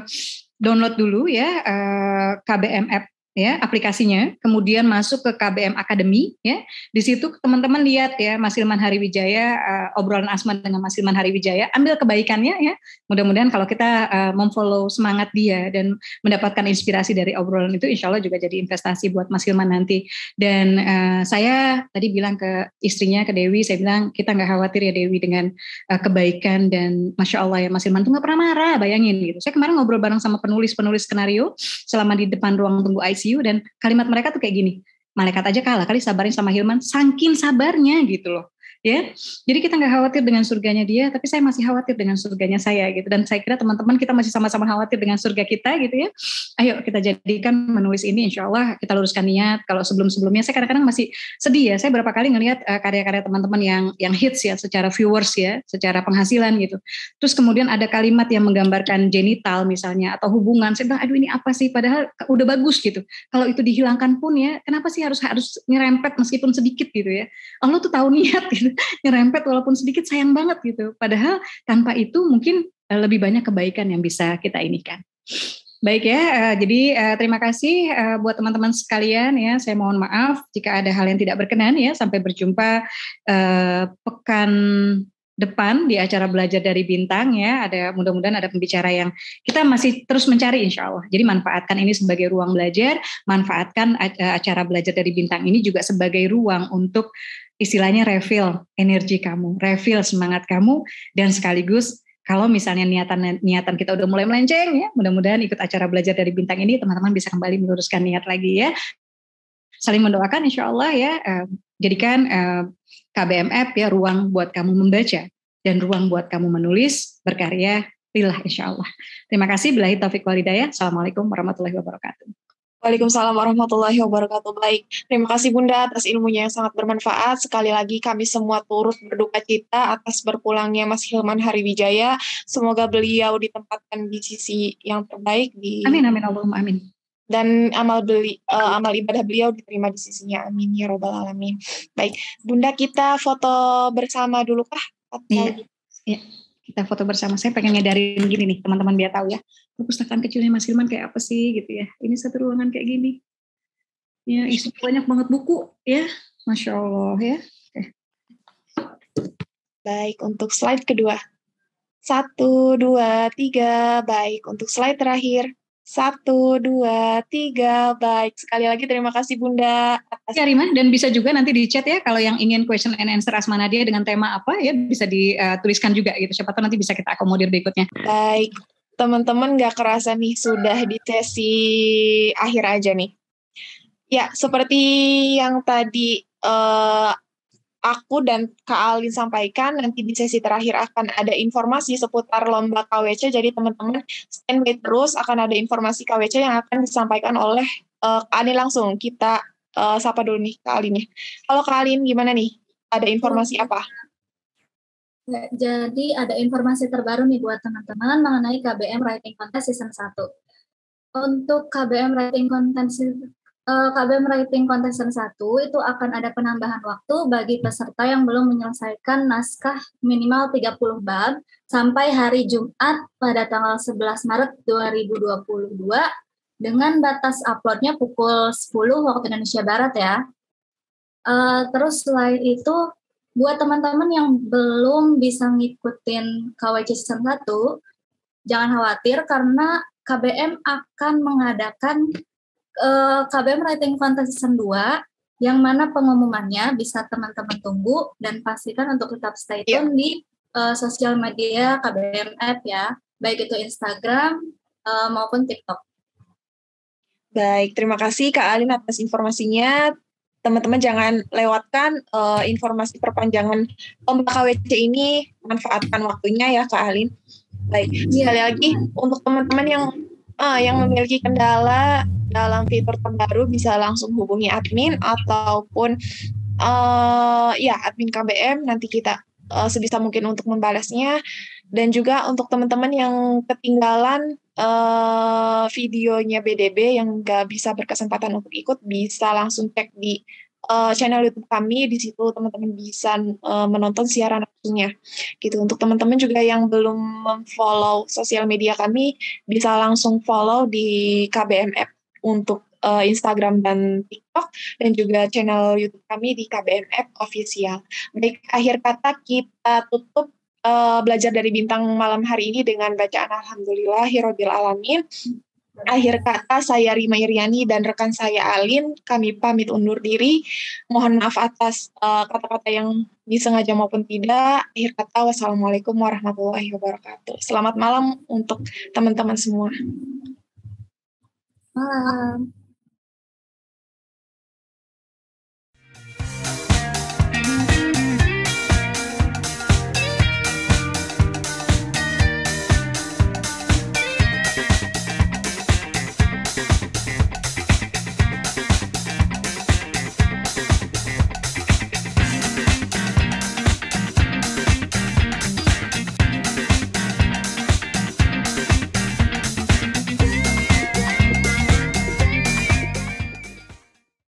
download dulu ya uh, KBM app ya aplikasinya, kemudian masuk ke KBM Academy ya. Di situ teman-teman lihat ya Mas Ilman Hariwijaya uh, obrolan Asma dengan Mas Ilman Hariwijaya, ambil kebaikannya ya. Mudah-mudahan kalau kita uh, memfollow semangat dia dan mendapatkan inspirasi dari obrolan itu insya Allah juga jadi investasi buat Mas Ilman nanti. Dan uh, saya tadi bilang ke istrinya ke Dewi, saya bilang kita nggak khawatir ya Dewi dengan uh, kebaikan dan Masya Allah ya Mas Ilman tuh nggak pernah marah, bayangin gitu. Saya kemarin ngobrol bareng sama penulis-penulis skenario selama di depan ruang tunggu IC ICU dan kalimat mereka tuh kayak gini malaikat aja kalah kali sabarin sama Hilman saking sabarnya gitu loh ya. Jadi kita nggak khawatir dengan surganya dia, tapi saya masih khawatir dengan surganya saya gitu. Dan saya kira teman-teman kita masih sama-sama khawatir dengan surga kita gitu ya. Ayo kita jadikan menulis ini, insya Allah kita luruskan niat. Kalau sebelum-sebelumnya saya kadang-kadang masih sedih ya. Saya berapa kali ngelihat uh, karya-karya teman-teman yang yang hits ya, secara viewers ya, secara penghasilan gitu. Terus kemudian ada kalimat yang menggambarkan genital misalnya atau hubungan. Saya bilang, aduh ini apa sih? Padahal udah bagus gitu. Kalau itu dihilangkan pun ya, kenapa sih harus harus nyerempet meskipun sedikit gitu ya? Allah tuh tahu niat gitu nyerempet walaupun sedikit sayang banget gitu. Padahal tanpa itu mungkin eh, lebih banyak kebaikan yang bisa kita inikan. Baik ya, eh, jadi eh, terima kasih buat teman-teman sekalian ya. Saya mohon maaf jika ada hal yang tidak berkenan ya. Sampai berjumpa pekan depan di acara belajar dari bintang ya ada mudah-mudahan ada pembicara yang kita masih terus mencari insya Allah jadi manfaatkan ini sebagai ruang belajar manfaatkan acara belajar dari bintang ini juga sebagai ruang untuk istilahnya refill energi kamu, refill semangat kamu, dan sekaligus kalau misalnya niatan niatan kita udah mulai melenceng ya, mudah-mudahan ikut acara belajar dari bintang ini teman-teman bisa kembali meluruskan niat lagi ya. Saling mendoakan insya Allah ya, eh, jadikan eh, KBMF ya ruang buat kamu membaca dan ruang buat kamu menulis, berkarya, lillah insya Allah. Terima kasih, bilahi taufiq walidaya. Assalamualaikum warahmatullahi wabarakatuh. Waalaikumsalam warahmatullahi wabarakatuh. Baik, terima kasih Bunda atas ilmunya yang sangat bermanfaat. Sekali lagi kami semua turut berduka cita atas berpulangnya Mas Hilman Hariwijaya. Semoga beliau ditempatkan di sisi yang terbaik di Amin amin Allahumma amin. Dan amal beli uh, amal ibadah beliau diterima di sisinya. Amin ya robbal alamin. Baik, Bunda kita foto bersama dulu kah? Iya. iya. Kita foto bersama. Saya pengen nyadarin gini nih, teman-teman biar tahu ya perpustakaan kecilnya Mas Hilman kayak apa sih gitu ya. Ini satu ruangan kayak gini. Ya, isi banyak banget buku ya. Masya Allah ya. Baik, untuk slide kedua. Satu, dua, tiga. Baik, untuk slide terakhir. Satu, dua, tiga, baik. Sekali lagi terima kasih Bunda. Atas... Ya Rima, dan bisa juga nanti di chat ya, kalau yang ingin question and answer mana dia dengan tema apa ya, bisa dituliskan eh, juga gitu. Siapa tahu nanti bisa kita akomodir berikutnya. Baik, teman-teman gak kerasa nih sudah di sesi akhir aja nih. Ya, seperti yang tadi uh, aku dan Kak Alin sampaikan, nanti di sesi terakhir akan ada informasi seputar lomba KWC, jadi teman-teman by terus, akan ada informasi KWC yang akan disampaikan oleh uh, Kak Alin langsung. Kita uh, sapa dulu nih Kak Alin ya. Halo Kak Alin, gimana nih? Ada informasi apa? Jadi ada informasi terbaru nih buat teman-teman mengenai KBM Writing Contest Season 1. Untuk KBM Writing Contest eh, KBM Writing Contest Season 1 itu akan ada penambahan waktu bagi peserta yang belum menyelesaikan naskah minimal 30 bab sampai hari Jumat pada tanggal 11 Maret 2022 dengan batas uploadnya pukul 10 waktu Indonesia Barat ya. Uh, terus selain itu buat teman-teman yang belum bisa ngikutin KWC Season 1, jangan khawatir karena KBM akan mengadakan uh, eh, KBM Writing Fantasy Season 2 yang mana pengumumannya bisa teman-teman tunggu dan pastikan untuk tetap stay iya. tune yeah. di uh, sosial media KBM App ya, baik itu Instagram uh, maupun TikTok. Baik, terima kasih Kak Alin atas informasinya teman-teman jangan lewatkan uh, informasi perpanjangan ombak KWC ini manfaatkan waktunya ya Kak Alin baik sekali lagi untuk teman-teman yang uh, yang memiliki kendala dalam fitur terbaru bisa langsung hubungi admin ataupun uh, ya admin KBM nanti kita uh, sebisa mungkin untuk membalasnya dan juga untuk teman-teman yang ketinggalan uh, videonya BDB yang nggak bisa berkesempatan untuk ikut bisa langsung cek di uh, channel YouTube kami di situ teman-teman bisa uh, menonton siaran langsungnya gitu untuk teman-teman juga yang belum memfollow sosial media kami bisa langsung follow di KBM App untuk Instagram dan TikTok dan juga channel YouTube kami di KBM App official. Baik, akhir kata kita tutup uh, belajar dari bintang malam hari ini dengan bacaan Alhamdulillah Hirobil Alamin. Akhir kata saya Rima Iriani dan rekan saya Alin, kami pamit undur diri. Mohon maaf atas eh, kata-kata uh, yang disengaja maupun tidak. Akhir kata wassalamualaikum warahmatullahi wabarakatuh. Selamat malam untuk teman-teman semua. Malam.